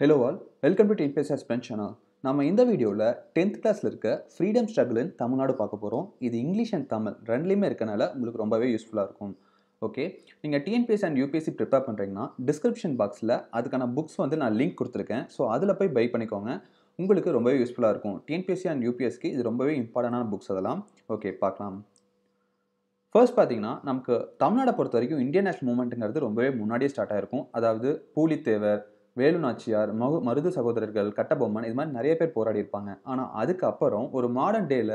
hello all welcome to ten base spend நம்ம இந்த வீடியோவில் டென்த் கிளாஸில் இருக்க ஃப்ரீடம் ஸ்ட்ரகிள்னு தமிழ்நாடு பார்க்க போகிறோம் இது இங்கிலீஷ் அண்ட் தமிழ் ரெண்டுலேயுமே இருக்கனால உங்களுக்கு ரொம்பவே யூஸ்ஃபுல்லாக இருக்கும் ஓகே நீங்கள் டிஎன்பிஎஸ் அண்ட் யூபிஎஸ்சி ப்ரிப்பேர் பண்ணுறீங்கன்னா டிஸ்கிரிப்ஷன் பாக்ஸில் அதுக்கான புக்ஸ் வந்து நான் லிங்க் கொடுத்துருக்கேன் ஸோ அதில் போய் பை பண்ணிக்கோங்க உங்களுக்கு ரொம்பவே யூஸ்ஃபுல்லாக இருக்கும் டிஎன்பிஎஸ்சி அண்ட் யூபிஎஸ்க்கு இது ரொம்பவே இம்பார்ட்டண்டான புக்ஸ் அதெல்லாம் ஓகே பார்க்கலாம் ஃபர்ஸ்ட் பார்த்தீங்கன்னா நமக்கு தமிழ்நாடை பொறுத்த வரைக்கும் இந்தியன் நேஷனல் மூமெண்ட்டுங்கிறது ரொம்பவே முன்னாடியே ஸ்டார்ட் ஆகிருக்கும் அதாவது பூலித்தேவர் வேலு நாச்சியார் மகு மருது சகோதரர்கள் கட்டபொம்மன் இது மாதிரி நிறைய பேர் போராடி இருப்பாங்க ஆனால் அதுக்கப்புறம் ஒரு மாடர்ன் டேல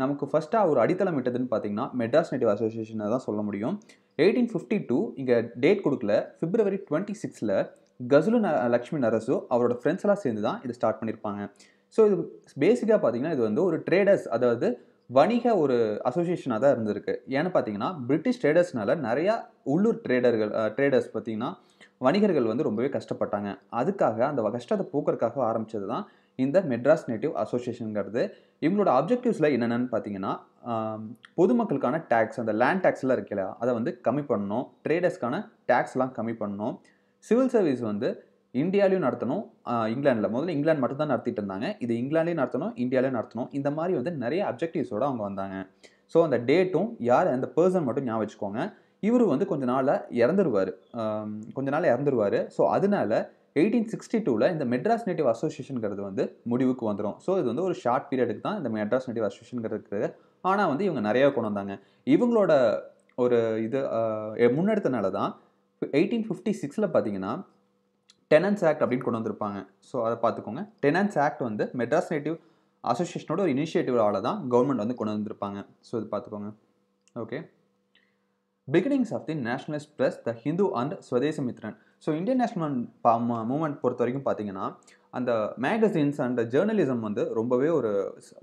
நமக்கு ஃபஸ்ட்டாக ஒரு அடித்தளம் விட்டதுன்னு பார்த்தீங்கன்னா மெட்ராஸ் நேட்டிவ் அசோசியேஷனை தான் சொல்ல முடியும் எயிட்டீன் ஃபிஃப்டி டூ இங்கே டேட் கொடுக்கல பிப்ரவரி டுவெண்ட்டி சிக்ஸில் கசுலு லக்ஷ்மி நரசு அவரோட ஃப்ரெண்ட்ஸ் எல்லாம் சேர்ந்து தான் இது ஸ்டார்ட் பண்ணியிருப்பாங்க ஸோ இது பேசிக்காக பார்த்தீங்கன்னா இது வந்து ஒரு ட்ரேடர்ஸ் அதாவது வணிக ஒரு அசோசியேஷனாக தான் இருந்திருக்கு ஏன்னு பார்த்தீங்கன்னா பிரிட்டிஷ் ட்ரேடர்ஸ்னால நிறையா உள்ளூர் ட்ரேடர்கள் ட்ரேடர்ஸ் பார்த்தீங்கன்னா வணிகர்கள் வந்து ரொம்பவே கஷ்டப்பட்டாங்க அதுக்காக அந்த கஷ்டத்தை போக்குறதுக்காக ஆரம்பித்தது தான் இந்த மெட்ராஸ் நேட்டிவ் அசோசியேஷனுங்கிறது இவங்களோட அப்ஜெக்டிவ்ஸில் என்னென்னு பார்த்தீங்கன்னா பொதுமக்களுக்கான டேக்ஸ் அந்த லேண்ட் டேக்ஸ்லாம் இருக்கல அதை வந்து கம்மி பண்ணணும் ட்ரேடர்ஸ்க்கான டேக்ஸ்லாம் கம்மி பண்ணணும் சிவில் சர்வீஸ் வந்து இந்தியாலையும் நடத்தணும் இங்கிலாண்டில் முதல்ல இங்கிலாந்து மட்டும் தான் நடத்திட்டு இருந்தாங்க இது இங்கிலாண்டையும் நடத்தணும் இந்தியாலையும் நடத்தணும் இந்த மாதிரி வந்து நிறைய அப்ஜெக்டிவ்ஸோடு அவங்க வந்தாங்க ஸோ அந்த டேட்டும் யார் அந்த பர்சன் மட்டும் ஞாபகம் வச்சுக்கோங்க இவர் வந்து கொஞ்ச நாளில் இறந்துருவார் கொஞ்ச நாள் இறந்துருவார் ஸோ அதனால எயிட்டீன் சிக்ஸ்டி டூவில் இந்த மெட்ராஸ் நேட்டிவ் அசோசியேஷனுங்கிறது வந்து முடிவுக்கு வந்துடும் ஸோ இது வந்து ஒரு ஷார்ட் பீரியடுக்கு தான் இந்த மெட்ராஸ் நேட்டிவ் அசோசியேஷனுங்கிறது ஆனால் வந்து இவங்க நிறையா கொண்டு வந்தாங்க இவங்களோட ஒரு இது முன்னெடுத்தனால தான் எயிட்டீன் ஃபிஃப்டி சிக்ஸில் பார்த்தீங்கன்னா டெனன்ஸ் ஆக்ட் அப்படின்னு கொண்டு வந்திருப்பாங்க ஸோ அதை பார்த்துக்கோங்க டெனன்ஸ் ஆக்ட் வந்து மெட்ராஸ் நேட்டிவ் அசோசியேஷனோட ஒரு இனிஷியேட்டிவால் தான் கவர்மெண்ட் வந்து கொண்டு வந்திருப்பாங்க ஸோ இது பார்த்துக்கோங்க okay beginnings of the nationalist plus the Hindu and Mitran so Indian national movement பொறுத்த வரைக்கும் பார்த்தீங்கன்னா அந்த மேகசின்ஸ் அண்ட் ஜேர்னலிசம் வந்து ரொம்பவே ஒரு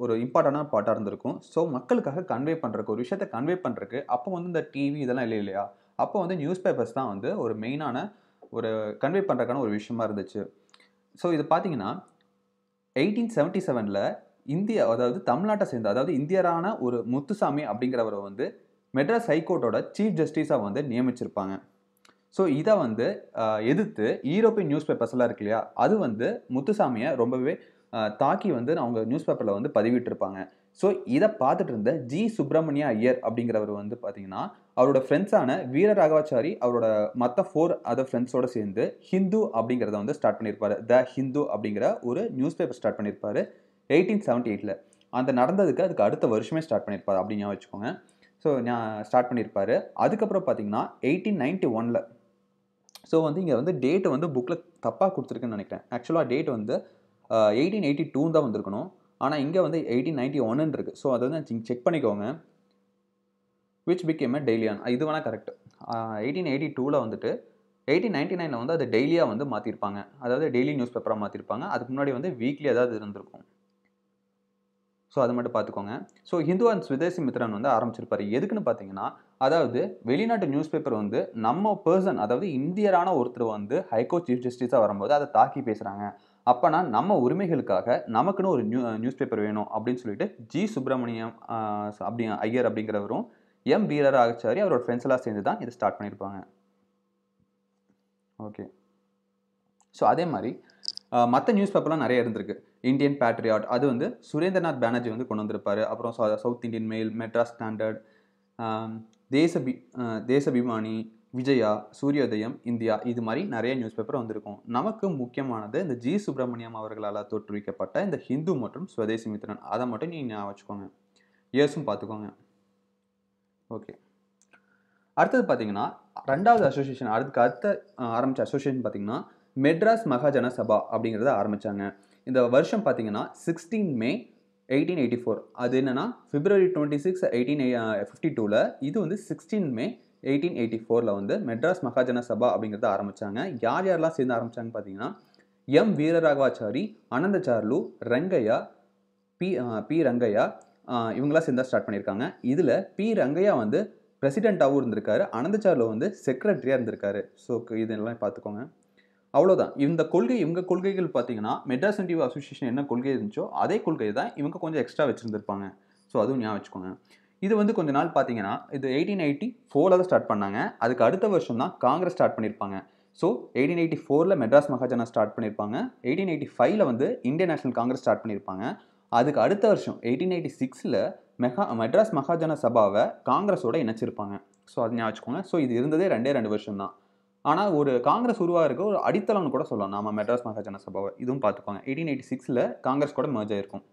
ஒரு இம்பார்ட்டண்டான பாட்டாக இருந்திருக்கும் ஸோ மக்களுக்காக கன்வே பண்ணுறக்கு ஒரு விஷயத்தை கன்வே பண்ணுறக்கு அப்போ வந்து இந்த டிவி இதெல்லாம் இல்லை இல்லையா அப்போ வந்து நியூஸ் பேப்பர்ஸ் தான் வந்து ஒரு மெயினான ஒரு கன்வே பண்ணுறக்கான ஒரு விஷயமா இருந்துச்சு ஸோ இது பார்த்தீங்கன்னா எயிட்டீன் செவன்ட்டி செவனில் இந்தியா அதாவது தமிழ்நாட்டை சேர்ந்த அதாவது இந்தியரான ஒரு முத்துசாமி அப்படிங்கிறவரை வந்து மெட்ராஸ் ஹைகோர்ட்டோட சீஃப் ஜஸ்டிஸாக வந்து நியமிச்சிருப்பாங்க ஸோ இதை வந்து எதிர்த்து ஈரோப்பியன் நியூஸ் பேப்பர்ஸ்லாம் இருக்கு இல்லையா அது வந்து முத்துசாமியை ரொம்பவே தாக்கி வந்து அவங்க நியூஸ் பேப்பரில் வந்து பதிவிட்டிருப்பாங்க ஸோ இதை பார்த்துட்டு இருந்த ஜி சுப்பிரமணிய ஐயர் அப்படிங்கிறவர் வந்து பார்த்தீங்கன்னா அவரோட ஃப்ரெண்ட்ஸான வீர ராகவாச்சாரி அவரோட மற்ற ஃபோர் அதர் ஃப்ரெண்ட்ஸோடு சேர்ந்து ஹிந்து அப்படிங்கிறத வந்து ஸ்டார்ட் பண்ணியிருப்பார் த ஹிந்து அப்படிங்கிற ஒரு நியூஸ் பேப்பர் ஸ்டார்ட் பண்ணியிருப்பார் எயிட்டீன் செவன்ட்டி எயிட்டில் அந்த நடந்ததுக்கு அதுக்கு அடுத்த வருஷமே ஸ்டார்ட் பண்ணியிருப்பார் அப்படின்னு வச்சுக்கோங்க ஸோ நான் ஸ்டார்ட் பண்ணியிருப்பார் அதுக்கப்புறம் பார்த்தீங்கன்னா எயிட்டீன் நைன்ட்டி ஒனில் ஸோ வந்து இங்கே வந்து டேட் வந்து புக்கில் தப்பாக கொடுத்துருக்குன்னு நினைக்கிறேன் ஆக்சுவலாக டேட் வந்து எயிட்டீன் எயிட்டி டூ தான் வந்திருக்கணும் ஆனால் இங்கே வந்து எயிட்டீன் நைன்ட்டி ஒன்னு இருக்குது ஸோ அதை வந்து செக் பண்ணிக்கோங்க விச் பிகேம் எ டெய்லியான் இது வேணால் கரெக்ட் எயிட்டீன் எயிட்டி டூவில் வந்துட்டு எயிட்டீன் நைன்ட்டி நைனில் வந்து அது டெய்லியாக வந்து மாற்றிருப்பாங்க அதாவது டெய்லி நியூஸ் பேப்பராக மாற்றிருப்பாங்க அதுக்கு முன்னாடி வந்து வீக்லி ஏதாவது இருந்திருக்கும் ஸோ அது மட்டும் பார்த்துக்கோங்க ஸோ ஹிந்து அண்ட் சுதேசி மித்ரன் வந்து ஆரம்பிச்சிருப்பார் எதுக்குன்னு பார்த்தீங்கன்னா அதாவது வெளிநாட்டு நியூஸ் பேப்பர் வந்து நம்ம பர்சன் அதாவது இந்தியரான ஒருத்தர் வந்து ஹைகோர்ட் சீஃப் ஜஸ்டிஸாக வரும்போது அதை தாக்கி பேசுகிறாங்க அப்போனா நம்ம உரிமைகளுக்காக நமக்குன்னு ஒரு நியூ நியூஸ் பேப்பர் வேணும் அப்படின்னு சொல்லிட்டு ஜி சுப்பிரமணியம் uh, அப்படி ஐயர் அப்படிங்கிறவரும் எம் பீரர் ஆச்சாரி அவரோட ஃப்ரெண்ட்ஸ்லாம் சேர்ந்து தான் இதை ஸ்டார்ட் பண்ணியிருப்பாங்க ஓகே ஸோ அதே மாதிரி மற்ற நியூஸ் பேப்பர்லாம் நிறைய இருந்திருக்கு இந்தியன் பேட்ரியாட் அது வந்து சுரேந்திரநாத் பானர்ஜி வந்து கொண்டு வந்திருப்பார் அப்புறம் South Indian Mail Madras Standard தேசபி தேசபிமானி விஜயா சூரியோதயம் இந்தியா இது மாதிரி நிறைய நியூஸ் பேப்பர் வந்திருக்கும் நமக்கு முக்கியமானது இந்த ஜி சுப்பிரமணியம் அவர்களால் தோற்றுவிக்கப்பட்ட இந்த ஹிந்து மற்றும் சுவதேசி மித்திரன் அதை மட்டும் நீங்கள் வச்சுக்கோங்க இயர்ஸும் பார்த்துக்கோங்க ஓகே அடுத்தது பார்த்தீங்கன்னா ரெண்டாவது அசோசியேஷன் அடுத்து அடுத்த ஆரம்பித்த அசோசியேஷன் பார்த்தீங்கன்னா மெட்ராஸ் மகாஜன சபா அப்படிங்கிறத ஆரம்பித்தாங்க இந்த வருஷம் பார்த்தீங்கன்னா sixteen May eighteen eighty four அது என்னென்னா February twenty six eighteen fifty டூவில் இது வந்து சிக்ஸ்டீன் மே எயிட்டீன் எயிட்டி ஃபோரில் வந்து மெட்ராஸ் மகாஜன சபா அப்படிங்கிறத ஆரம்பித்தாங்க யார் யாரெல்லாம் சேர்ந்து ஆரம்பித்தாங்கன்னு பார்த்தீங்கன்னா M Veeraraghavachari Anandacharlu Rangaiah P P Rangaiah இவங்களாம் சேர்ந்தா ஸ்டார்ட் பண்ணியிருக்காங்க இதில் பி ரங்கையா வந்து பிரசிடெண்ட்டாகவும் இருந்திருக்காரு அனந்தச்சார்லு வந்து செக்ரட்டரியாக இருந்திருக்காரு ஸோ இதெல்லாம் பார்த்துக்கோங்க அவ்வளோதான் இந்த கொள்கை இவங்க கொள்கைகள் பார்த்தீங்கன்னா மெட்ராஸ் இண்டிவ் அசோசியேஷன் என்ன கொள்கை இருந்துச்சோ அதே கொள்கை தான் இவங்க கொஞ்சம் எக்ஸ்ட்ரா வச்சுருந்துருப்பாங்க ஸோ அதுவும் ஞாபகம் வச்சுக்கோங்க இது வந்து கொஞ்ச நாள் பார்த்தீங்கன்னா இது எயிட்டீன் எயிட்டி ஃபோரில் தான் ஸ்டார்ட் பண்ணாங்க அதுக்கு அடுத்த வருஷம் தான் காங்கிரஸ் ஸ்டார்ட் பண்ணியிருப்பாங்க ஸோ எயிட்டீன் எயிட்டி ஃபோரில் மெட்ராஸ் மகாஜனா ஸ்டார்ட் பண்ணியிருப்பாங்க எயிட்டீன் எயிட்டி ஃபைவ்ல வந்து இந்தியன் நேஷனல் காங்கிரஸ் ஸ்டார்ட் பண்ணியிருப்பாங்க அதுக்கு அடுத்த வருஷம் எயிட்டீன் எயிட்டி சிக்ஸில் மெகா மெட்ராஸ் மகாஜன சபாவை காங்கிரஸோட இணைச்சிருப்பாங்க ஸோ அது ஞாபகம் வச்சுக்கோங்க ஸோ இது இருந்ததே ரெண்டே ரெண்டு வருஷம் தான் ஆனால் ஒரு காங்கிரஸ் உருவாக இருக்க ஒரு அடித்தளம்னு கூட சொல்லலாம் நாம மெட்ராஸ் மகாஜன சபாவை இதுவும் பார்த்துக்கோங்க எயிட்டீன் எயிட்டி சிக்ஸில் காங்கிரஸ் கூட மர்ஜ் ஆயிருக்கும்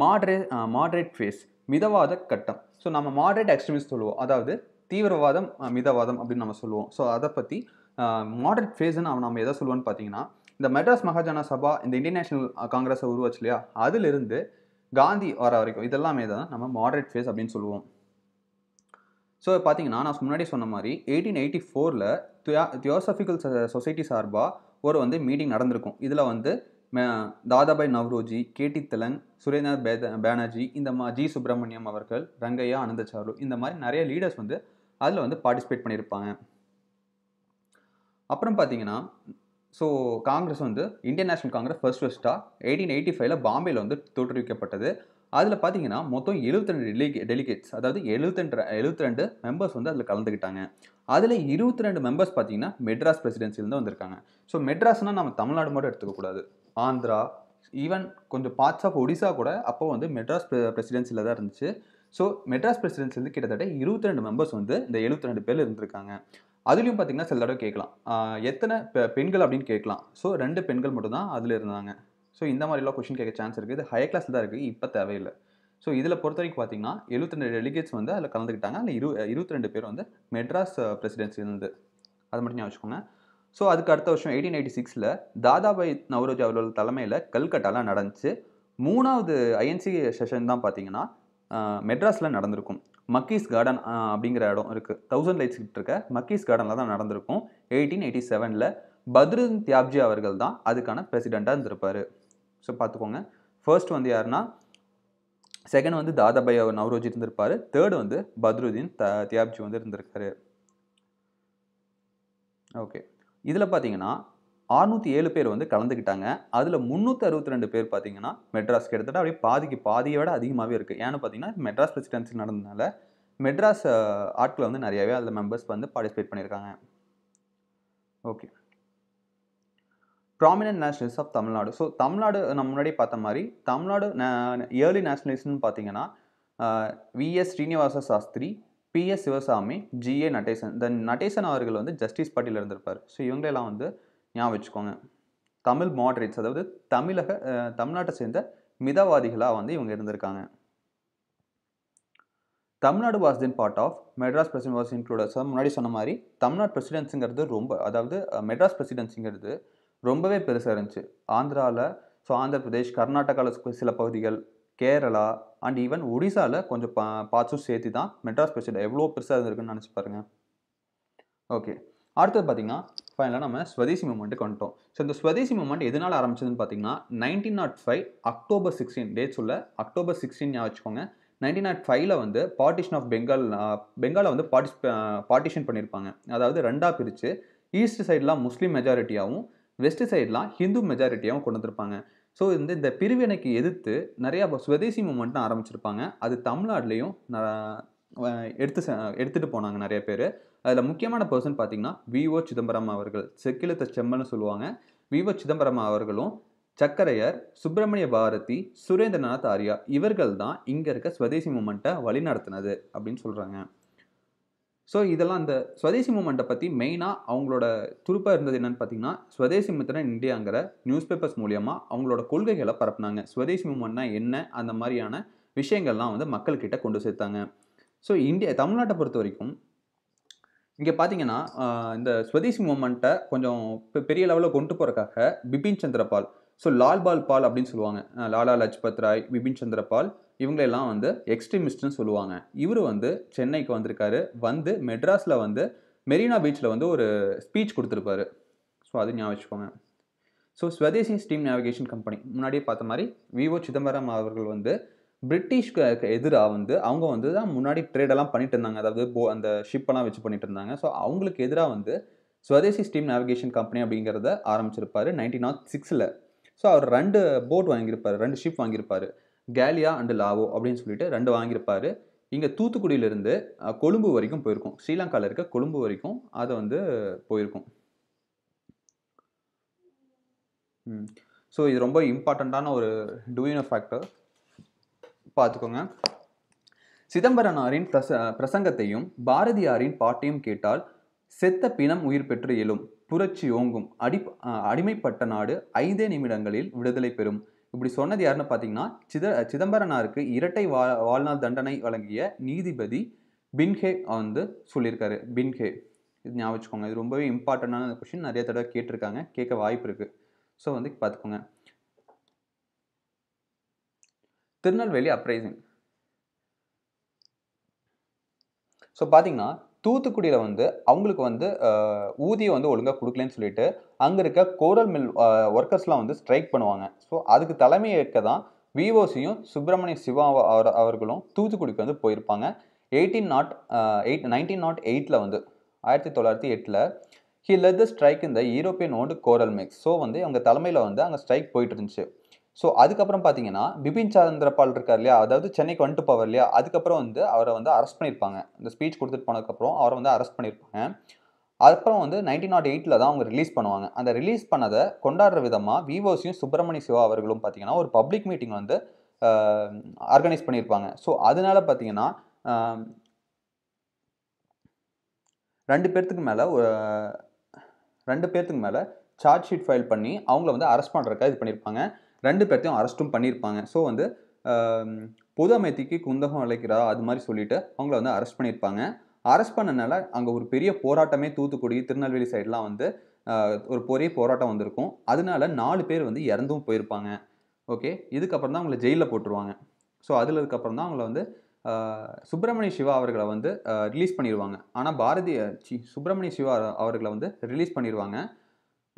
மாட்ரே மாட்ரேட் ஃபேஸ் மிதவாத கட்டம் ஸோ நம்ம மாட்ரேட் எக்ஸ்ட்ரீமிஸ்ட் சொல்லுவோம் அதாவது தீவிரவாதம் மிதவாதம் அப்படின்னு நம்ம சொல்லுவோம் ஸோ அதை பற்றி மாடரேட் ஃபேஸ்ன்னு அவன் நம்ம எதை சொல்லுவோன்னு பார்த்தீங்கன்னா இந்த மெட்ராஸ் மகாஜன சபா இந்த இந்தியன் நேஷனல் காங்கிரஸை உருவாச்சு இல்லையா அதிலிருந்து காந்தி வர வரைக்கும் இதெல்லாமே தான் நம்ம மாடரேட் ஃபேஸ் அப்படின்னு சொல்லுவோம் ஸோ பார்த்தீங்கன்னா நான் முன்னாடி சொன்ன மாதிரி எயிட்டீன் எயிட்டி ஃபோரில் தியோசபிக்கல் சொசைட்டி சார்பாக ஒரு வந்து மீட்டிங் நடந்திருக்கும் இதில் வந்து தாதாபாய் நவ்ரோஜி கேடி தலங் சுரேந்திரநாத் பேத பேனர்ஜி இந்த மா ஜி சுப்பிரமணியம் அவர்கள் ரங்கையா அனந்தச்சாரு இந்த மாதிரி நிறைய லீடர்ஸ் வந்து அதில் வந்து பார்ட்டிசிபேட் பண்ணியிருப்பாங்க அப்புறம் பார்த்தீங்கன்னா ஸோ காங்கிரஸ் வந்து இந்தியன் நேஷனல் காங்கிரஸ் ஃபர்ஸ்ட் ஃபர்ஸ்ட்டாக எயிட்டீன் எயிட்டி ஃபைவ்ல பாம்பேயில் வந்து தோற்றுவிக்கப்பட்டது அதில் பார்த்தீங்கன்னா மொத்தம் எழுபத்திரெண்டு டெலிகே டெலிகேட்ஸ் அதாவது எழுபத்தெண்டு எழுபத்தி ரெண்டு மெம்பர்ஸ் வந்து அதில் கலந்துக்கிட்டாங்க அதில் இருபத்தி ரெண்டு மெம்பர்ஸ் பார்த்தீங்கன்னா மெட்ராஸ் பிரசிடென்சிலேருந்து வந்திருக்காங்க ஸோ மெட்ராஸ்னால் நம்ம தமிழ்நாடு மட்டும் எடுத்துக்கக்கூடாது ஆந்திரா ஈவன் கொஞ்சம் பார்ட்ஸ் ஆஃப் ஒடிசா கூட அப்போ வந்து மெட்ராஸ் பிரசிடென்சியில் தான் இருந்துச்சு ஸோ மெட்ராஸ் பிரசிடென்சிலேருந்து கிட்டத்தட்ட இருபத்தி ரெண்டு மெம்பர்ஸ் வந்து இந்த எழுபத்தி ரெண்டு பேர் இருந்திருக்காங்க அதுலேயும் பார்த்தீங்கன்னா சில தடவை கேட்கலாம் எத்தனை பெண்கள் அப்படின்னு கேட்கலாம் ஸோ ரெண்டு பெண்கள் மட்டும்தான் அதில் இருந்தாங்க ஸோ இந்த மாதிரிலாம் கொஷின் கேட்க சான்ஸ் இருக்குது இது ஹையர் கிளாஸ் தான் இருக்குது இப்போ தேவையில்லை ஸோ இதில் பொறுத்த வரைக்கும் பார்த்தீங்கன்னா எழுபத்தி ரெண்டு டெலிகேட்ஸ் வந்து அதில் கலந்துக்கிட்டாங்க அதில் இரு இருபத்தி ரெண்டு பேர் வந்து மெட்ராஸ் பிரசிடென்சிலேருந்து அது மட்டும் நான் வச்சுக்கோங்க ஸோ அதுக்கு அடுத்த வருஷம் எயிட்டீன் எயிட்டி சிக்ஸில் தாதாபாய் நவரோஜி அவர்கள் தலைமையில் கல்கட்டாலாம் நடந்துச்சு மூணாவது ஐஎன்சி செஷன் தான் பார்த்தீங்கன்னா மெட்ராஸில் நடந்திருக்கும் மக்கீஸ் கார்டன் அப்படிங்கிற இடம் இருக்குது தௌசண்ட் லைட்ஸ் கிட்ட இருக்க மக்கீஸ் கார்டனில் தான் நடந்திருக்கும் எயிட்டீன் எயிட்டி செவனில் பத்ருன் தியாப்ஜி அவர்கள் தான் அதுக்கான பிரசிடெண்ட்டாக இருந்திருப்பார் ஸோ பார்த்துக்கோங்க ஃபர்ஸ்ட் வந்து யாருன்னா செகண்ட் வந்து தாதாபாய் அவர் நவ்ரோஜி இருந்திருப்பார் தேர்டு வந்து பத்ருதீன் த தியாப்ஜி வந்து இருந்திருக்காரு ஓகே இதில் பார்த்தீங்கன்னா அறுநூற்றி ஏழு பேர் வந்து கலந்துக்கிட்டாங்க அதில் முந்நூற்றி அறுபத்தி ரெண்டு பேர் பார்த்தீங்கன்னா மெட்ராஸ் கிட்டத்தட்ட அப்படியே பாதிக்கு பாதியை விட அதிகமாகவே இருக்குது ஏன்னு பார்த்தீங்கன்னா மெட்ராஸ் பிரசிடென்சி நடந்ததுனால மெட்ராஸ் ஆட்களை வந்து நிறையாவே அதில் மெம்பர்ஸ் வந்து பார்ட்டிசிபேட் பண்ணியிருக்காங்க okay prominent nationalist of Tamil Nadu so Tamil Nadu நம்ம முன்னாடி பார்த்த மாதிரி தமிழ்நாடு ஏர்லி நேஷனலிஸ்ட்னு பார்த்தீங்கன்னா VS Srinivasa Sastri PS Sivaswami GA Natesan then Natesan அவர்கள் வந்து ஜஸ்டிஸ் பாட்டியில் இருந்திருப்பார் ஸோ இவங்களெல்லாம் வந்து ஞாபகம் வச்சுக்கோங்க தமிழ் மாடரேட்ஸ் அதாவது தமிழக தமிழ்நாட்டை சேர்ந்த மிதவாதிகளாக வந்து இவங்க இருந்திருக்காங்க Tamil Nadu was then part of Madras president was include சார் முன்னாடி சொன்ன மாதிரி தமிழ்நாடு பிரசிடென்சிங்கிறது ரொம்ப அதாவது மெட்ராஸ் பிரசிடென்சிங்கிறது ரொம்பவே பெருசாக இருந்துச்சு ஆந்திராவில் ஸோ ஆந்திர பிரதேஷ் கர்நாடகாவில் சில பகுதிகள் கேரளா அண்ட் ஈவன் ஒடிசாவில் கொஞ்சம் பா பாச்சும் சேர்த்து தான் மெட்ராஸ் பெஸ்ட் எவ்வளோ பெருசாக இருந்திருக்குன்னு நினச்சி பாருங்கள் ஓகே அடுத்தது பார்த்திங்கன்னா ஃபைனலாக நம்ம ஸ்வதேசி மூமெண்ட்டுக்கு வந்துட்டோம் ஸோ இந்த ஸ்வதேசி மூமெண்ட் எதனால் ஆரம்பிச்சதுன்னு பார்த்தீங்கன்னா nineteen nought five October sixteen date October sixteen வச்சுக்கோங்க நைன்டீன் நாட் ஃபைவ்ல வந்து பார்ட்டிஷன் ஆஃப் பெங்கால் பெங்காலை வந்து பார்ட்டிஸ் பார்ட்டிஷன் பண்ணியிருப்பாங்க அதாவது ரெண்டாக பிரித்து ஈஸ்ட் சைடெலாம் முஸ்லீம் மெஜாரிட்டியாகவும் வெஸ்ட் சைட்லாம் ஹிந்து மெஜாரிட்டியாகவும் கொண்டு வந்திருப்பாங்க ஸோ இந்த இந்த பிரிவினைக்கு எதிர்த்து நிறையா சுவதேசி மூமெண்ட்னு ஆரம்பிச்சிருப்பாங்க அது தமிழ்நாட்லேயும் எடுத்து எடுத்துகிட்டு போனாங்க நிறைய பேர் அதில் முக்கியமான பர்சன் பார்த்திங்கன்னா விஓ சிதம்பரம் அவர்கள் செக்கிலத்த செம்மன் சொல்லுவாங்க விஓ சிதம்பரம் அவர்களும் சக்கரையர் சுப்பிரமணிய பாரதி சுரேந்திரநாத் ஆர்யா இவர்கள் தான் இங்கே இருக்க ஸ்வதேசி மூமெண்ட்டை வழிநடத்தினது அப்படின்னு சொல்கிறாங்க ஸோ இதெல்லாம் இந்த ஸ்வதேசி மூமெண்ட்டை பற்றி மெயினாக அவங்களோட துருப்பாக இருந்தது என்னென்னு பார்த்தீங்கன்னா சுவதேசி மித்திரன் இந்தியாங்கிற நியூஸ் பேப்பர்ஸ் மூலியமாக அவங்களோட கொள்கைகளை பரப்புனாங்க சுவதேசி மூமெண்ட்னா என்ன அந்த மாதிரியான விஷயங்கள்லாம் வந்து மக்கள்கிட்ட கொண்டு சேர்த்தாங்க ஸோ இந்தியா தமிழ்நாட்டை பொறுத்த வரைக்கும் இங்கே பார்த்தீங்கன்னா இந்த ஸ்வதேசி மூமெண்ட்டை கொஞ்சம் பெரிய லெவலில் கொண்டு போகிறக்காக பிபின் சந்திரபால் ஸோ லால் பால் பால் அப்படின்னு சொல்லுவாங்க லாலா லஜ்பத் ராய் பிபின் சந்திரபால் இவங்களெல்லாம் வந்து எக்ஸ்ட்ரீமிஸ்ட்னு சொல்லுவாங்க இவர் வந்து சென்னைக்கு வந்திருக்காரு வந்து மெட்ராஸில் வந்து மெரினா பீச்சில் வந்து ஒரு ஸ்பீச் கொடுத்துருப்பாரு ஸோ அது ஞாபகம் வச்சுக்கோங்க so Swadeshi steam navigation company முன்னாடியே பார்த்த மாதிரி விஓ சிதம்பரம் அவர்கள் வந்து பிரிட்டிஷ்க்கு எதிராக வந்து அவங்க வந்து தான் முன்னாடி ட்ரேடெல்லாம் பண்ணிட்டு இருந்தாங்க அதாவது போ அந்த ஷிப்பெல்லாம் வச்சு பண்ணிட்டு இருந்தாங்க ஸோ அவங்களுக்கு எதிராக வந்து ஸ்வதேசி ஸ்டீம் நேவிகேஷன் கம்பெனி அப்படிங்கிறத ஆரம்பிச்சிருப்பாரு நைன்டீன் நாட் சிக்ஸில் ஸோ அவர் ரெண்டு போட் வாங்கியிருப்பார் ரெண்டு ஷிப் வாங்கியிருப்பார் கேலியா அண்டு லாவோ அப்படின்னு சொல்லிட்டு ரெண்டு வாங்கியிருப்பார் இங்கே தூத்துக்குடியிலேருந்து கொழும்பு வரைக்கும் போயிருக்கும் ஸ்ரீலங்காவில் இருக்க கொழும்பு வரைக்கும் அதை வந்து போயிருக்கும் ஸோ இது ரொம்ப இம்பார்ட்டண்ட்டான ஒரு டூயின ஃபேக்டர் பார்த்துக்கோங்க சிதம்பரனாரின் பிரச பிரசங்கத்தையும் பாரதியாரின் பாட்டையும் கேட்டால் செத்த பிணம் உயிர் பெற்று எழும் புரட்சி ஓங்கும் அடி அடிமைப்பட்ட நாடு ஐந்தே நிமிடங்களில் விடுதலை பெறும் இப்படி சொன்னது யாருன்னு பார்த்தீங்கன்னா சித சிதம்பரனாருக்கு இரட்டை வா வாழ்நாள் தண்டனை வழங்கிய நீதிபதி பின்ஹே வந்து சொல்லியிருக்காரு பின்ஹே இது ஞாபகம் வச்சுக்கோங்க இது ரொம்பவே இம்பார்ட்டண்டான கொஷின் நிறைய தடவை கேட்டிருக்காங்க கேட்க வாய்ப்பு இருக்குது ஸோ வந்து பார்த்துக்கோங்க திருநெல்வேலி அப்ரைசிங் ஸோ பார்த்தீங்கன்னா தூத்துக்குடியில் வந்து அவங்களுக்கு வந்து ஊதியம் வந்து ஒழுங்காக கொடுக்கலன்னு சொல்லிட்டு அங்கே இருக்க கோரல் மில் ஒர்க்கர்ஸ்லாம் வந்து ஸ்ட்ரைக் பண்ணுவாங்க ஸோ அதுக்கு தலைமை ஏற்க தான் விஓசியும் சுப்பிரமணிய சிவா அவர் அவர்களும் தூத்துக்குடிக்கு வந்து போயிருப்பாங்க eighteen nought eight nineteen nought எயிட்டில் வந்து ஆயிரத்தி தொள்ளாயிரத்தி எட்டில் ஹி லெட் த ஸ்ட்ரைக் இந்த European owned Coral Mills so வந்து அவங்க தலைமையில் வந்து அங்கே ஸ்ட்ரைக் போயிட்டு இருந்துச்சு ஸோ அதுக்கப்புறம் பார்த்தீங்கன்னா பிபின் சந்திரபால் இருக்கார் இல்லையா அதாவது சென்னைக்கு வந்துட்டு போவார் இல்லையா அதுக்கப்புறம் வந்து அவரை வந்து அரெஸ்ட் பண்ணியிருப்பாங்க இந்த ஸ்பீச் கொடுத்துட்டு போனதுக்கப்புறம் அவரை வந்து அரெஸ்ட் பண்ணியிருப்பாங்க அதுக்கப்புறம் வந்து நைன்டீன் நாட் எயிட்டில் தான் அவங்க ரிலீஸ் பண்ணுவாங்க அந்த ரிலீஸ் பண்ணதை கொண்டாடுற விதமாக விவோசியும் சுப்பிரமணிய சிவா அவர்களும் பார்த்தீங்கன்னா ஒரு பப்ளிக் மீட்டிங் வந்து ஆர்கனைஸ் பண்ணியிருப்பாங்க ஸோ அதனால பார்த்தீங்கன்னா ரெண்டு பேர்த்துக்கு மேலே ரெண்டு பேர்த்துக்கு மேலே சார்ஜ் ஷீட் ஃபைல் பண்ணி அவங்கள வந்து அரெஸ்ட் பண்ணுறதுக்காக இது பண்ணியிருப்பாங்க ரெண்டு பேர்த்தையும் அரெஸ்ட்டும் பண்ணியிருப்பாங்க ஸோ வந்து பொது அமைதிக்கு குந்தகம் அழைக்கிறதா அது மாதிரி சொல்லிட்டு அவங்கள வந்து அரெஸ்ட் பண்ணியிருப்பாங்க அரெஸ்ட் பண்ணனால அங்கே ஒரு பெரிய போராட்டமே தூத்துக்குடி திருநெல்வேலி சைட்லாம் வந்து ஒரு பெரிய போராட்டம் வந்திருக்கும் அதனால நாலு பேர் வந்து இறந்தும் போயிருப்பாங்க ஓகே இதுக்கப்புறம் தான் அவங்கள ஜெயிலில் போட்டுருவாங்க ஸோ அதில் இதுக்கப்புறம் தான் அவங்கள வந்து சுப்பிரமணிய சிவா அவர்களை வந்து ரிலீஸ் பண்ணிடுவாங்க ஆனால் பாரதி சி சுப்பிரமணிய சிவா அவர்களை வந்து ரிலீஸ் பண்ணிடுவாங்க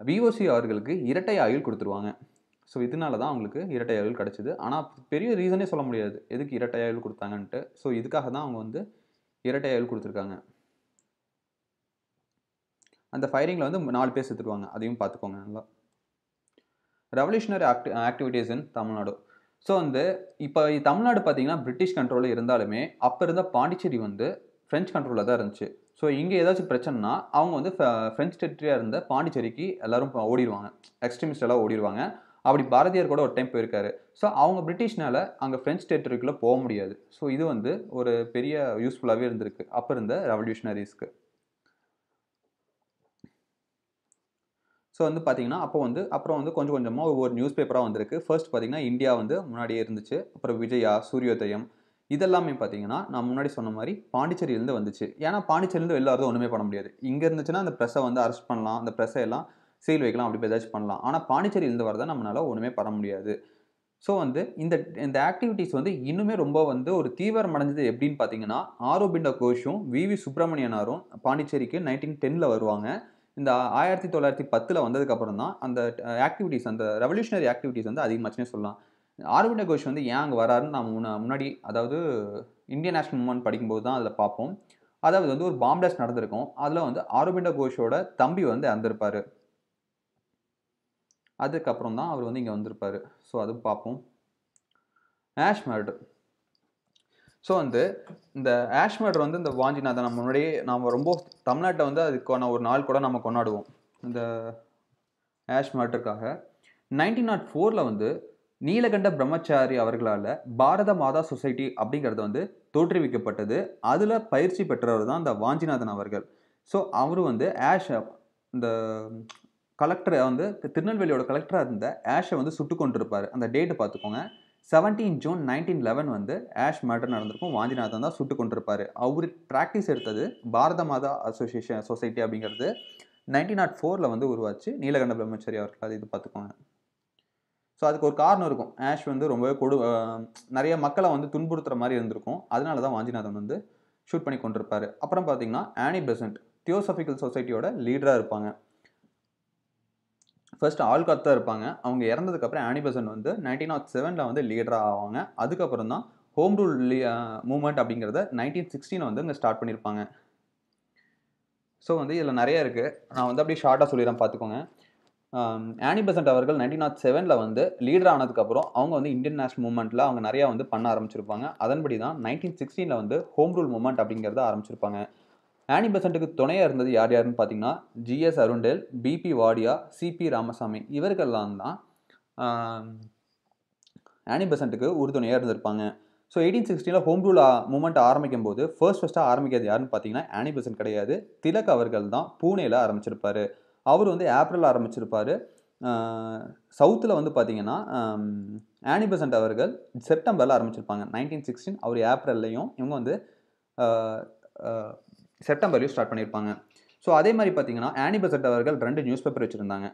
விஓசி அவர்களுக்கு இரட்டை ஆயுள் கொடுத்துருவாங்க ஸோ இதனால தான் அவங்களுக்கு இரட்டை அயல் கிடச்சிது ஆனால் பெரிய ரீசனே சொல்ல முடியாது எதுக்கு இரட்டை அயல் கொடுத்தாங்கன்ட்டு ஸோ இதுக்காக தான் அவங்க வந்து இரட்டை அயல் கொடுத்துருக்காங்க அந்த ஃபைரிங்கில் வந்து நாலு பேர் செத்துருவாங்க அதையும் பார்த்துக்கோங்க நல்லா ரெவல்யூஷனரி ஆக்டி ஆக்டிவிட்டீஸ் இன் தமிழ்நாடு ஸோ வந்து இப்போ தமிழ்நாடு பார்த்தீங்கன்னா பிரிட்டிஷ் கண்ட்ரோலில் இருந்தாலுமே அப்போ இருந்த பாண்டிச்சேரி வந்து ஃப்ரெஞ்ச் கண்ட்ரோலில் தான் இருந்துச்சு ஸோ இங்கே ஏதாச்சும் பிரச்சனைனா அவங்க வந்து ஃப்ரெஞ்ச் டெரிட்டரியாக இருந்த பாண்டிச்சேரிக்கு எல்லோரும் ஓடிடுவாங்க எக்ஸ்ட்ரீமிஸ்ட் எல்லாம் ஓடிடுவாங்க அப்படி பாரதியார் கூட ஒரு டைம் போயிருக்காரு ஸோ அவங்க பிரிட்டிஷ்னால் அங்கே ஃப்ரெஞ்ச் டெரிட்டரிக்குள்ளே போக முடியாது ஸோ இது வந்து ஒரு பெரிய யூஸ்ஃபுல்லாகவே இருந்திருக்கு அப்போ இருந்த ரெவல்யூஷனரிஸ்க்கு ஸோ வந்து பார்த்தீங்கன்னா அப்போ வந்து அப்புறம் வந்து கொஞ்சம் கொஞ்சமாக ஒவ்வொரு நியூஸ் பேப்பராக வந்திருக்கு ஃபர்ஸ்ட் பார்த்தீங்கன்னா இந்தியா வந்து முன்னாடியே இருந்துச்சு அப்புறம் விஜயா சூரியோதயம் இதெல்லாமே பார்த்தீங்கன்னா நான் முன்னாடி சொன்ன மாதிரி பாண்டிச்சேரியிலேருந்து வந்துச்சு ஏன்னா பாண்டிச்சேரியிலேருந்து வெளில வரது ஒன்றுமே பண்ண முடியாது இங்கே இருந்துச்சுன்னா அந்த ப்ரெஸ்ஸை வந்து அரெஸ்ட் பண்ணலாம் அந்த ப்ரெஸ்ஸை எல்லாம் சீல் வைக்கலாம் அப்படி ஏதாச்சும் பண்ணலாம் ஆனால் பாண்டிச்சேரியிலேருந்து வரதான் நம்மளால் ஒன்றுமே பண்ண முடியாது ஸோ வந்து இந்த இந்த ஆக்டிவிட்டீஸ் வந்து இன்னுமே ரொம்ப வந்து ஒரு தீவிரம் அடைஞ்சது எப்படின்னு பார்த்தீங்கன்னா ஆரோபிண்ட கோஷும் விவி சுப்பிரமணியனாரும் பாண்டிச்சேரிக்கு நைன்டீன் டென்னில் வருவாங்க இந்த ஆயிரத்தி தொள்ளாயிரத்தி பத்தில் வந்ததுக்கப்புறம் தான் அந்த ஆக்டிவிட்டீஸ் அந்த ரெவல்யூஷனரி ஆக்டிவிட்டீஸ் வந்து அதிகமாச்சுன்னே சொல்லலாம் ஆரோபிண்ட கோஷ் வந்து ஏன் அங்கே வராருன்னு நம்ம முன்னாடி அதாவது இந்தியன் நேஷனல் மூமெண்ட் படிக்கும்போது தான் அதில் பார்ப்போம் அதாவது வந்து ஒரு பாம்பிளாஸ் நடந்திருக்கும் அதில் வந்து ஆரோபிண்ட கோஷோட தம்பி வந்து இறந்திருப்பார் அதுக்கப்புறம் தான் அவர் வந்து இங்கே வந்திருப்பார் ஸோ அது பார்ப்போம் ஆஷ் மர்டர் ஸோ வந்து இந்த ஆஷ் மர்டர் வந்து இந்த வாஞ்சிநாதன் நம்ம முன்னாடியே நாம் ரொம்ப தமிழ்நாட்டை வந்து அதுக்கான ஒரு நாள் கூட நம்ம கொண்டாடுவோம் இந்த ஆஷ் மர்டருக்காக நைன்டீன் நாட் ஃபோரில் வந்து நீலகண்ட பிரம்மச்சாரி அவர்களால் பாரத மாதா சொசைட்டி அப்படிங்கிறது வந்து தோற்றுவிக்கப்பட்டது அதில் பயிற்சி பெற்றவர் தான் இந்த வாஞ்சிநாதன் அவர்கள் ஸோ அவர் வந்து ஆஷ் இந்த கலெக்டர் வந்து திருநெல்வேலியோட கலெக்டராக இருந்த ஆஷை வந்து சுட்டு கொண்டிருப்பார் அந்த டேட்டு பார்த்துக்கோங்க செவன்டீன் ஜூன் நைன்டீன் லெவன் வந்து ஆஷ் மர்டர் நடந்திருக்கும் வாஞ்சிநாதன் தான் சுட்டு கொண்டிருப்பார் அவர் ப்ராக்டிஸ் எடுத்தது பாரத மாதா அசோசியேஷன் சொசைட்டி அப்படிங்கிறது நைன்டீன் நாட் ஃபோரில் வந்து உருவாச்சு நீலகண்ட பிரம்மச்சரி அவர்கள் அது இது பார்த்துக்கோங்க ஸோ அதுக்கு ஒரு காரணம் இருக்கும் ஆஷ் வந்து ரொம்பவே கொடு நிறைய மக்களை வந்து துன்புறுத்துகிற மாதிரி இருந்திருக்கும் அதனால தான் வாஞ்சிநாதன் வந்து ஷூட் பண்ணி கொண்டிருப்பார் அப்புறம் பார்த்தீங்கன்னா ஆனி பெசன்ட் தியோசபிக்கல் சொசைட்டியோட லீடராக இருப்பாங்க ஃபர்ஸ்ட் ஆல்காத் தான் இருப்பாங்க அவங்க இறந்ததுக்கப்புறம் ஆனிபசன் வந்து நைன்டீன் நாட் செவனில் வந்து லீடராக ஆவாங்க அதுக்கப்புறம் தான் ஹோம் ரூல் மூமெண்ட் அப்படிங்கிறத நைன்டீன் சிக்ஸ்டீன் வந்து இங்கே ஸ்டார்ட் பண்ணியிருப்பாங்க ஸோ வந்து இதில் நிறைய இருக்குது நான் வந்து அப்படியே ஷார்ட்டாக சொல்லிடுறேன் பார்த்துக்கோங்க ஆனி அவர்கள் நைன்டீன் நாட் செவனில் வந்து லீடர் ஆனதுக்கப்புறம் அவங்க வந்து இந்தியன் நேஷ்னல் மூமெண்ட்டில் அவங்க நிறையா வந்து பண்ண ஆரம்பிச்சிருப்பாங்க அதன்படி தான் நைன்டீன் சிக்ஸ்டீனில் வந்து ஹோம் ரூல் மூமெண்ட் அப்படிங்கிறத ஆரம்பிச்சிருப்பாங்க ஆனி பெசண்ட்டுக்கு துணையாக இருந்தது யார் யாருன்னு பார்த்தீங்கன்னா GS Arundale BP Wadia CP Ramasamy இவர்கள்லாம் தான் ஆனி பெசண்ட்டுக்கு உறுதுணையாக இருந்திருப்பாங்க ஸோ எயிட்டீன் சிக்ஸ்டியில் ஹோம் ரூல் மூமெண்ட் ஆரம்பிக்கும் போது ஃபர்ஸ்ட் ஃபஸ்ட்டாக ஆரம்பிக்கிறது யாருன்னு பார்த்தீங்கன்னா ஆனி பெசன்ட் கிடையாது திலக் அவர்கள் தான் பூனேயில் ஆரம்பிச்சிருப்பார் அவர் வந்து ஏப்ரல் ஆரம்பிச்சிருப்பார் சவுத்தில் வந்து பார்த்தீங்கன்னா ஆனி பெசன்ட் அவர்கள் செப்டம்பரில் ஆரம்பிச்சிருப்பாங்க நைன்டீன் சிக்ஸ்டீன் அவர் ஏப்ரல்லையும் இவங்க வந்து செப்டம்பர்லேயும் ஸ்டார்ட் பண்ணியிருப்பாங்க ஸோ அதே மாதிரி பார்த்தீங்கன்னா ஆனி அவர்கள் ரெண்டு நியூஸ் பேப்பர் வச்சுருந்தாங்க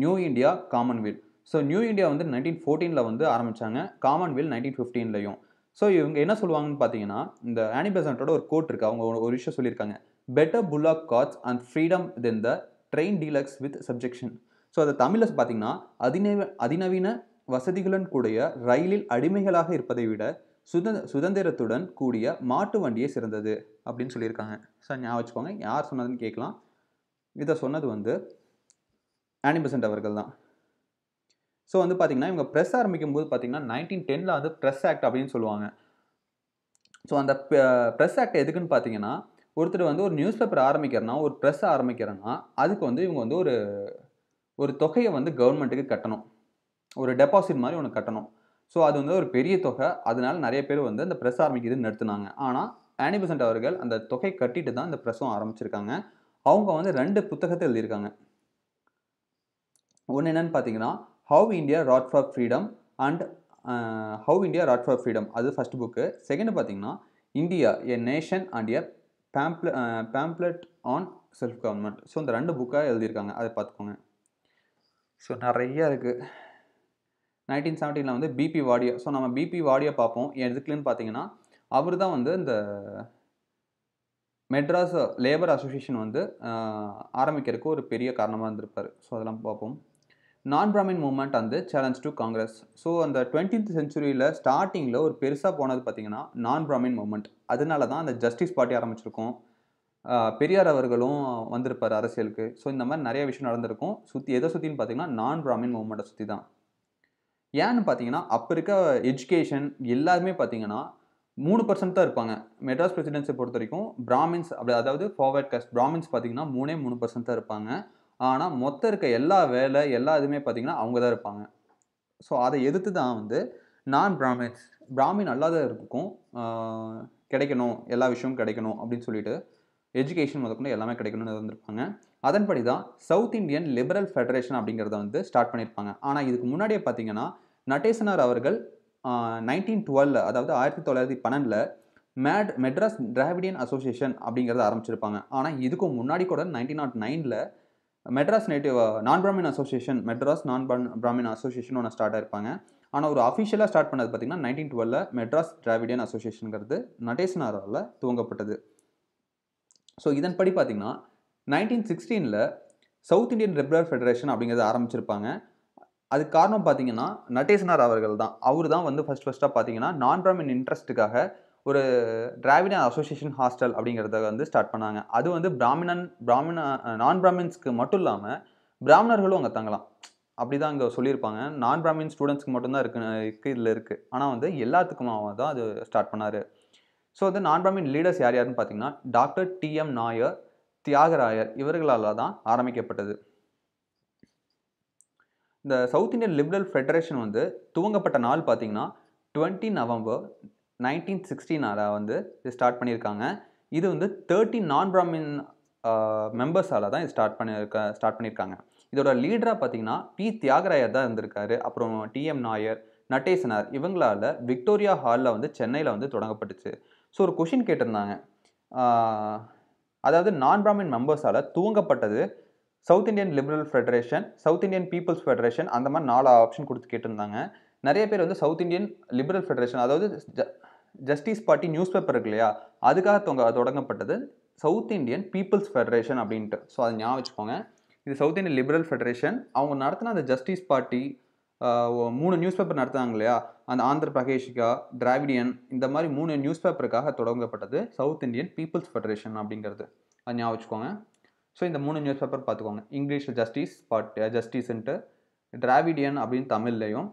New India Commonweal so New India வந்து நைன்டீன் ஃபோர்டீனில் வந்து ஆரம்பித்தாங்க காமன்வெல் நைன்டீன் ஃபிஃப்டீன்லையும் ஸோ இவங்க என்ன சொல்லுவாங்கன்னு பார்த்தீங்கன்னா இந்த ஆனி ஒரு கோட் இருக்குது அவங்க ஒரு விஷயம் சொல்லியிருக்காங்க better bullock carts and freedom than the train deluxe with subjection so அதை தமிழில் பார்த்தீங்கன்னா அதிநவ அதிநவீன வசதிகளுடன் கூடிய ரயிலில் அடிமைகளாக இருப்பதை விட சுதந்திர சுதந்திரத்துடன் கூடிய மாட்டு வண்டியே சிறந்தது அப்படின்னு சொல்லியிருக்காங்க சார் ஞாபகம் வச்சுக்கோங்க யார் சொன்னதுன்னு கேட்கலாம் இதை சொன்னது வந்து ஆனிபசன்ட் அவர்கள் தான் ஸோ வந்து பார்த்திங்கன்னா இவங்க ப்ரெஸ் ஆரம்பிக்கும் போது பார்த்திங்கன்னா நைன்டீன் டெனில் வந்து ப்ரெஸ் ஆக்ட் அப்படின்னு சொல்லுவாங்க ஸோ அந்த ப்ரெஸ் ஆக்ட் எதுக்குன்னு பார்த்தீங்கன்னா ஒருத்தர் வந்து ஒரு நியூஸ் பேப்பர் ஆரம்பிக்கிறனா ஒரு ப்ரெஸ் ஆரம்பிக்கிறேன்னா அதுக்கு வந்து இவங்க வந்து ஒரு ஒரு தொகையை வந்து கவர்மெண்ட்டுக்கு கட்டணும் ஒரு டெபாசிட் மாதிரி ஒன்று கட்டணும் ஸோ அது வந்து ஒரு பெரிய தொகை அதனால நிறைய பேர் வந்து அந்த ப்ரெஸ் ஆரம்பிக்கிறது நிறுத்தினாங்க ஆனால் ஆனிபசன்ட் அவர்கள் அந்த தொகை கட்டிட்டு தான் இந்த ப்ரெஸ்ஸும் ஆரம்பிச்சிருக்காங்க அவங்க வந்து ரெண்டு புத்தகத்தை எழுதியிருக்காங்க ஒன்று என்னென்னு பார்த்தீங்கன்னா how India wrought for freedom and how India wrought for freedom அது ஃபஸ்ட் புக்கு செகண்ட் பார்த்தீங்கன்னா India a nation and a பேம்ப்ள pamphlet on self government so இந்த ரெண்டு புக்காக எழுதியிருக்காங்க அதை பார்த்துக்கோங்க ஸோ நிறையா இருக்குது நைன்டீன் செவன்டீனில் வந்து பிபி வாடியா ஸோ நம்ம பிபி வாடியா பார்ப்போம் எதுக்குலன்னு பார்த்தீங்கன்னா அவர் தான் வந்து இந்த மெட்ராஸ் லேபர் அசோசியேஷன் வந்து ஆரம்பிக்கிறதுக்கு ஒரு பெரிய காரணமாக இருந்திருப்பார் ஸோ அதெல்லாம் பார்ப்போம் நான் பிராமின் மூமெண்ட் அந்த சேலஞ்ச் டு காங்கிரஸ் ஸோ அந்த டுவெண்ட்டீன்த் சென்ச்சுரியில் ஸ்டார்டிங்கில் ஒரு பெருசாக போனது பார்த்திங்கன்னா நான் பிராமின் மூமெண்ட் அதனால தான் அந்த ஜஸ்டிஸ் பார்ட்டி ஆரம்பிச்சிருக்கோம் பெரியார் அவர்களும் வந்திருப்பார் அரசியலுக்கு ஸோ இந்த மாதிரி நிறைய விஷயம் நடந்திருக்கும் சுற்றி எதை சுற்றின்னு பார்த்தீங்கன்னா நான் பிராமின் மூமெண்ட்டை சுற்றி தான் ஏன்னு பார்த்தீங்கன்னா அப்போ இருக்க எஜுகேஷன் எல்லாருமே பார்த்தீங்கன்னா மூணு பர்சன்ட் தான் இருப்பாங்க மெட்ராஸ் பிரசிடென்சி பொறுத்த வரைக்கும் பிராமின்ஸ் அப்படி அதாவது ஃபார்வர்ட் காஸ்ட் பிராமின்ஸ் பார்த்தீங்கன்னா மூணே மூணு பர்சன்ட் தான் இருப்பாங்க ஆனால் மொத்தம் இருக்க எல்லா வேலை எல்லா இதுவுமே பார்த்தீங்கன்னா அவங்க தான் இருப்பாங்க ஸோ அதை எதிர்த்து தான் வந்து நான் பிராமின்ஸ் பிராமின் அல்லாத இருக்கும் கிடைக்கணும் எல்லா விஷயமும் கிடைக்கணும் அப்படின்னு சொல்லிட்டு எஜுகேஷன் முதற்கொண்டு எல்லாமே கிடைக்கணும்னு இருந்திருப்பாங்க அதன்படி தான் சவுத் இந்தியன் லிபரல் ஃபெடரேஷன் அப்படிங்கிறத வந்து ஸ்டார்ட் பண்ணியிருப்பாங்க ஆனால் இதுக்கு முன்னாடியே பார்த்தீங்கன்னா நடேசனார் அவர்கள் நைன்டீன் டுவெல் அதாவது ஆயிரத்தி தொள்ளாயிரத்தி பன்னெண்டில் மேட் மெட்ராஸ் டிராவிடியன் அசோசியேஷன் அப்படிங்கிறத ஆரம்பிச்சிருப்பாங்க ஆனால் இதுக்கும் முன்னாடி கூட நைன்டீன் நாட் நைனில் மெட்ராஸ் நேட்டிவ் நான் Brahmin association Madras non Brahmin association ஒன்று ஸ்டார்ட் ஆயிருப்பாங்க ஆனால் ஒரு அஃபிஷியலாக ஸ்டார்ட் பண்ணது பார்த்திங்கன்னா நைன்டீன் டுவெலில் மெட்ராஸ் டிராவிடியன் அசோசியேஷனுங்கிறது நடேசனாரால் துவங்கப்பட்டது ஸோ இதன்படி பார்த்திங்கன்னா நைன்டீன் சிக்ஸ்டீனில் சவுத் இந்தியன் ரெப்ரர் ஃபெடரேஷன் அதுக்கு ஆரம்பிச்சிருப்பாங்க அது காரணம் பார்த்தீங்கன்னா நடேசனார் அவர்கள் தான் அவர் தான் வந்து ஃபஸ்ட் ஃபஸ்ட்டாக பார்த்தீங்கன்னா நான் பிராமின் இன்ட்ரெஸ்ட்டுக்காக ஒரு டிராவிடன் அசோசியேஷன் ஹாஸ்டல் அப்படிங்கிறத வந்து ஸ்டார்ட் பண்ணாங்க அது வந்து பிராமணன் பிராமண நான் பிராமின்ஸ்க்கு மட்டும் இல்லாமல் பிராமணர்களும் அங்கே தங்கலாம் அப்படி தான் அங்கே சொல்லியிருப்பாங்க நான் பிராமின் ஸ்டூடெண்ட்ஸ்க்கு மட்டும்தான் இருக்கு இருக்குது இதில் இருக்குது ஆனால் வந்து எல்லாத்துக்குமா தான் அது ஸ்டார்ட் பண்ணார் ஸோ வந்து நான் பிராமின் லீடர்ஸ் யார் யாருன்னு பார்த்தீங்கன்னா டாக்டர் டிஎம் நாயர் தியாகராயர் இவர்களால் தான் ஆரம்பிக்கப்பட்டது இந்த சவுத் இந்தியன் லிபரல் ஃபெடரேஷன் வந்து துவங்கப்பட்ட நாள் பார்த்தீங்கன்னா டுவெண்ட்டி நவம்பர் நைன்டீன் சிக்ஸ்டீனால் வந்து இது ஸ்டார்ட் பண்ணியிருக்காங்க இது வந்து தேர்ட்டி நான் பிராமின் மெம்பர்ஸால் தான் இது ஸ்டார்ட் பண்ணியிருக்க ஸ்டார்ட் பண்ணியிருக்காங்க இதோட லீடராக பார்த்தீங்கன்னா பி தியாகராயர் தான் இருந்திருக்காரு அப்புறம் டிஎம் நாயர் நட்டேசனார் இவங்களால் விக்டோரியா ஹாலில் வந்து சென்னையில் வந்து தொடங்கப்பட்டுச்சு ஸோ ஒரு கொஷின் கேட்டிருந்தாங்க அதாவது நான் பிராமின் மெம்பர்ஸால் தூங்கப்பட்டது South Indian Liberal Federation South Indian People's Federation அந்த மாதிரி நாலு ஆப்ஷன் கொடுத்து கேட்டிருந்தாங்க நிறைய பேர் வந்து சவுத் இந்தியன் லிபரல் ஃபெடரேஷன் அதாவது ஜஸ்டிஸ் பார்ட்டி நியூஸ் பேப்பர் இருக்கு இல்லையா அதுக்காக தொங்க தொடங்கப்பட்டது சவுத் இந்தியன் பீப்புள்ஸ் ஃபெடரேஷன் அப்படின்ட்டு ஸோ அதை ஞாபகம் வச்சுக்கோங்க இது சவுத் இந்தியன் லிபரல் ஃபெடரேஷன் அவங்க நடத்தின அந்த ஜஸ்டிஸ் பார்ட்டி மூணு நியூஸ் பேப்பர் நடத்தாங்க இல்லையா அந்த ஆந்திர பிரகேஷிகா டிராவிடியன் இந்த மாதிரி மூணு நியூஸ் பேப்பருக்காக தொடங்கப்பட்டது சவுத் இந்தியன் பீப்புள்ஸ் ஃபெடரேஷன் அப்படிங்கிறது அது ஞாபகம் வச்சுக்கோங்க ஸோ இந்த மூணு நியூஸ் பேப்பர் பார்த்துக்கோங்க இங்கிலீஷில் ஜஸ்டிஸ் பாட் ஜஸ்டிஸ்ன்ட்டு டிராவிடியன் அப்படின்னு தமிழ்லையும்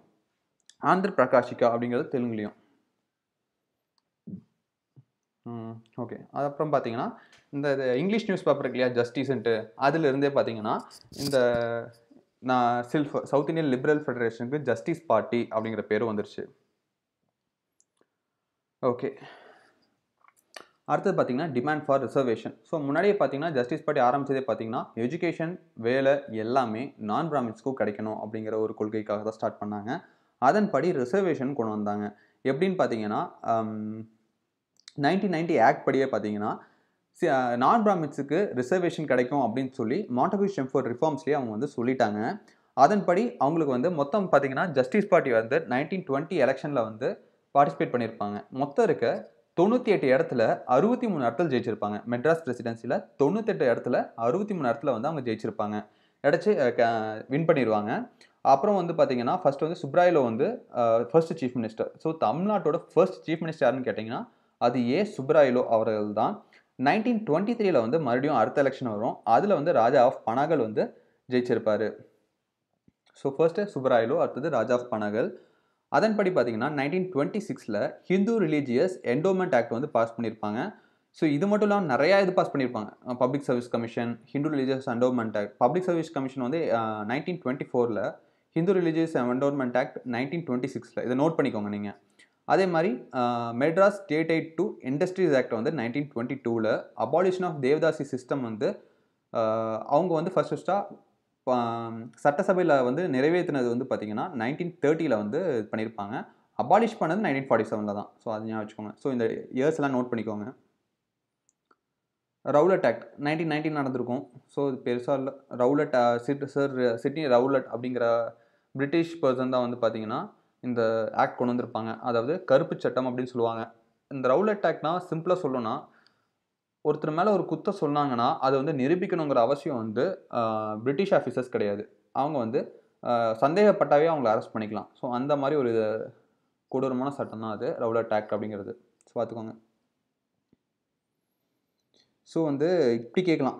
ஆந்திர பிரகாஷிகா அப்படிங்கிறது தெலுங்குலேயும் ஓகே அதுக்கப்புறம் பார்த்தீங்கன்னா இந்த இங்கிலீஷ் நியூஸ் பேப்பர் இல்லையா ஜஸ்டிஸ்ன்ட்டு அதிலிருந்தே பார்த்தீங்கன்னா இந்த நான் சில்ஃப் சவுத் இந்தியன் லிபரல் ஃபெடரேஷனுக்கு ஜஸ்டிஸ் பார்ட்டி அப்படிங்கிற பேரும் வந்துருச்சு ஓகே அடுத்தது பார்த்தீங்கன்னா டிமாண்ட் ஃபார் ரிசர்வேஷன் ஸோ முன்னாடியே பார்த்தீங்கன்னா ஜஸ்டிஸ் பார்ட்டி ஆரம்பித்ததே பார்த்தீங்கன்னா எஜுகேஷன் வேலை எல்லாமே நான் பிராமின்ஸ்க்கும் கிடைக்கணும் அப்படிங்கிற ஒரு கொள்கைக்காக தான் ஸ்டார்ட் பண்ணாங்க அதன்படி ரிசர்வேஷன் கொண்டு வந்தாங்க எப்படின்னு பார்த்தீங்கன்னா நைன்டீன் um, நைன்டி ஆக்ட் படியே பார்த்தீங்கன்னா நான் பிராமின்ஸுக்கு ரிசர்வேஷன் கிடைக்கும் அப்படின்னு சொல்லி மாண்டகூ ஷெம்ஃபோர்ட் ரிஃபார்ம்ஸ்லேயே அவங்க வந்து சொல்லிட்டாங்க அதன்படி அவங்களுக்கு வந்து மொத்தம் பார்த்தீங்கன்னா ஜஸ்டிஸ் பார்ட்டி வந்து நைன்டீன் டுவெண்ட்டி எலெக்ஷனில் வந்து பார்ட்டிசிபேட் பண்ணியிருப்பாங்க மொத்தம் இருக்க தொண்ணூற்றி எட்டு இடத்துல அறுபத்தி மூணு இடத்துல ஜெயிச்சிருப்பாங்க மெட்ராஸ் பிரசிடென்சியில் தொண்ணூத்தெட்டு இடத்துல அறுபத்தி மூணு இடத்துல வந்து அவங்க ஜெயிச்சிருப்பாங்க கிடச்சி வின் பண்ணிடுவாங்க அப்புறம் வந்து பார்த்தீங்கன்னா ஃபர்ஸ்ட் வந்து சுப்ராயிலோ வந்து ஃபர்ஸ்ட் சீஃப் மினிஸ்டர் ஸோ தமிழ்நாட்டோட ஃபர்ஸ்ட் சீஃப் மினிஸ்டர் யாருன்னு கேட்டிங்கன்னா அது ஏ சுப்ராயிலோ அவர்கள் தான் நைன்டீன் டுவெண்ட்டி த்ரீல வந்து மறுபடியும் அடுத்த எலெக்ஷன் வரும் அதில் வந்து ராஜா ஆஃப் பனாகல் வந்து ஜெயிச்சிருப்பார் ஸோ ஃபர்ஸ்ட்டு சுப்ராயலு அடுத்தது ராஜா ஆஃப் பனாகல் அதன்படி பார்த்தீங்கன்னா நைன்டீன் டுவெண்ட்டி சிக்ஸில் ஹிந்து ரிலீஜியஸ் என்டோமெண்ட் ஆக்ட் வந்து பாஸ் பண்ணியிருப்பாங்க ஸோ இது மட்டும் இல்லாமல் நிறையா இது பாஸ் பண்ணியிருப்பாங்க public service commission Hindu religious endowment act public service commission வந்து நைன்டீன் டுவெண்ட்டி ஃபோரில் Hindu religious endowment act nineteen twenty சிக்ஸில் இதை நோட் பண்ணிக்கோங்க நீங்கள் அதே மாதிரி Madras state aid to industries act வந்து நைன்டீன் டுவெண்ட்டி டூவில் அபாலிஷன் ஆஃப் தேவதாசி சிஸ்டம் வந்து அவங்க வந்து ஃபர்ஸ்ட் ஃபஸ்ட்டாக சட்டசபையில் வந்து நிறைவேற்றினது வந்து பார்த்திங்கன்னா நைன்டீன் தேர்ட்டியில் வந்து இது பண்ணியிருப்பாங்க அபாலிஷ் பண்ணது நைன்டீன் ஃபார்ட்டி செவனில் தான் ஸோ அதை வச்சுக்கோங்க ஸோ இந்த இயர்ஸ் எல்லாம் நோட் பண்ணிக்கோங்க ரவுலட் ஆக்ட் நைன்டீன் நைன்டீன் நடந்திருக்கும் ஸோ இது பெருசாக இல்லை Rowlatt Sid sir Sidney Rowlatt அப்படிங்கிற பிரிட்டிஷ் பர்சன் தான் வந்து பார்த்திங்கன்னா இந்த ஆக்ட் கொண்டு வந்திருப்பாங்க அதாவது கருப்பு சட்டம் அப்படின்னு சொல்லுவாங்க இந்த ரவுலட் ஆக்ட்னா சிம்பிளாக சொல்லணும்னா ஒருத்தர் மேலே ஒரு குத்த சொன்னாங்கன்னா அதை வந்து நிரூபிக்கணுங்கிற அவசியம் வந்து பிரிட்டிஷ் ஆஃபீஸர்ஸ் கிடையாது அவங்க வந்து சந்தேகப்பட்டாவே அவங்கள அரெஸ்ட் பண்ணிக்கலாம் ஸோ அந்த மாதிரி ஒரு கொடூரமான சட்டம் தான் அது ரவுலட் ஆக்ட் அப்படிங்கிறது ஸோ பார்த்துக்கோங்க ஸோ வந்து இப்படி கேட்கலாம்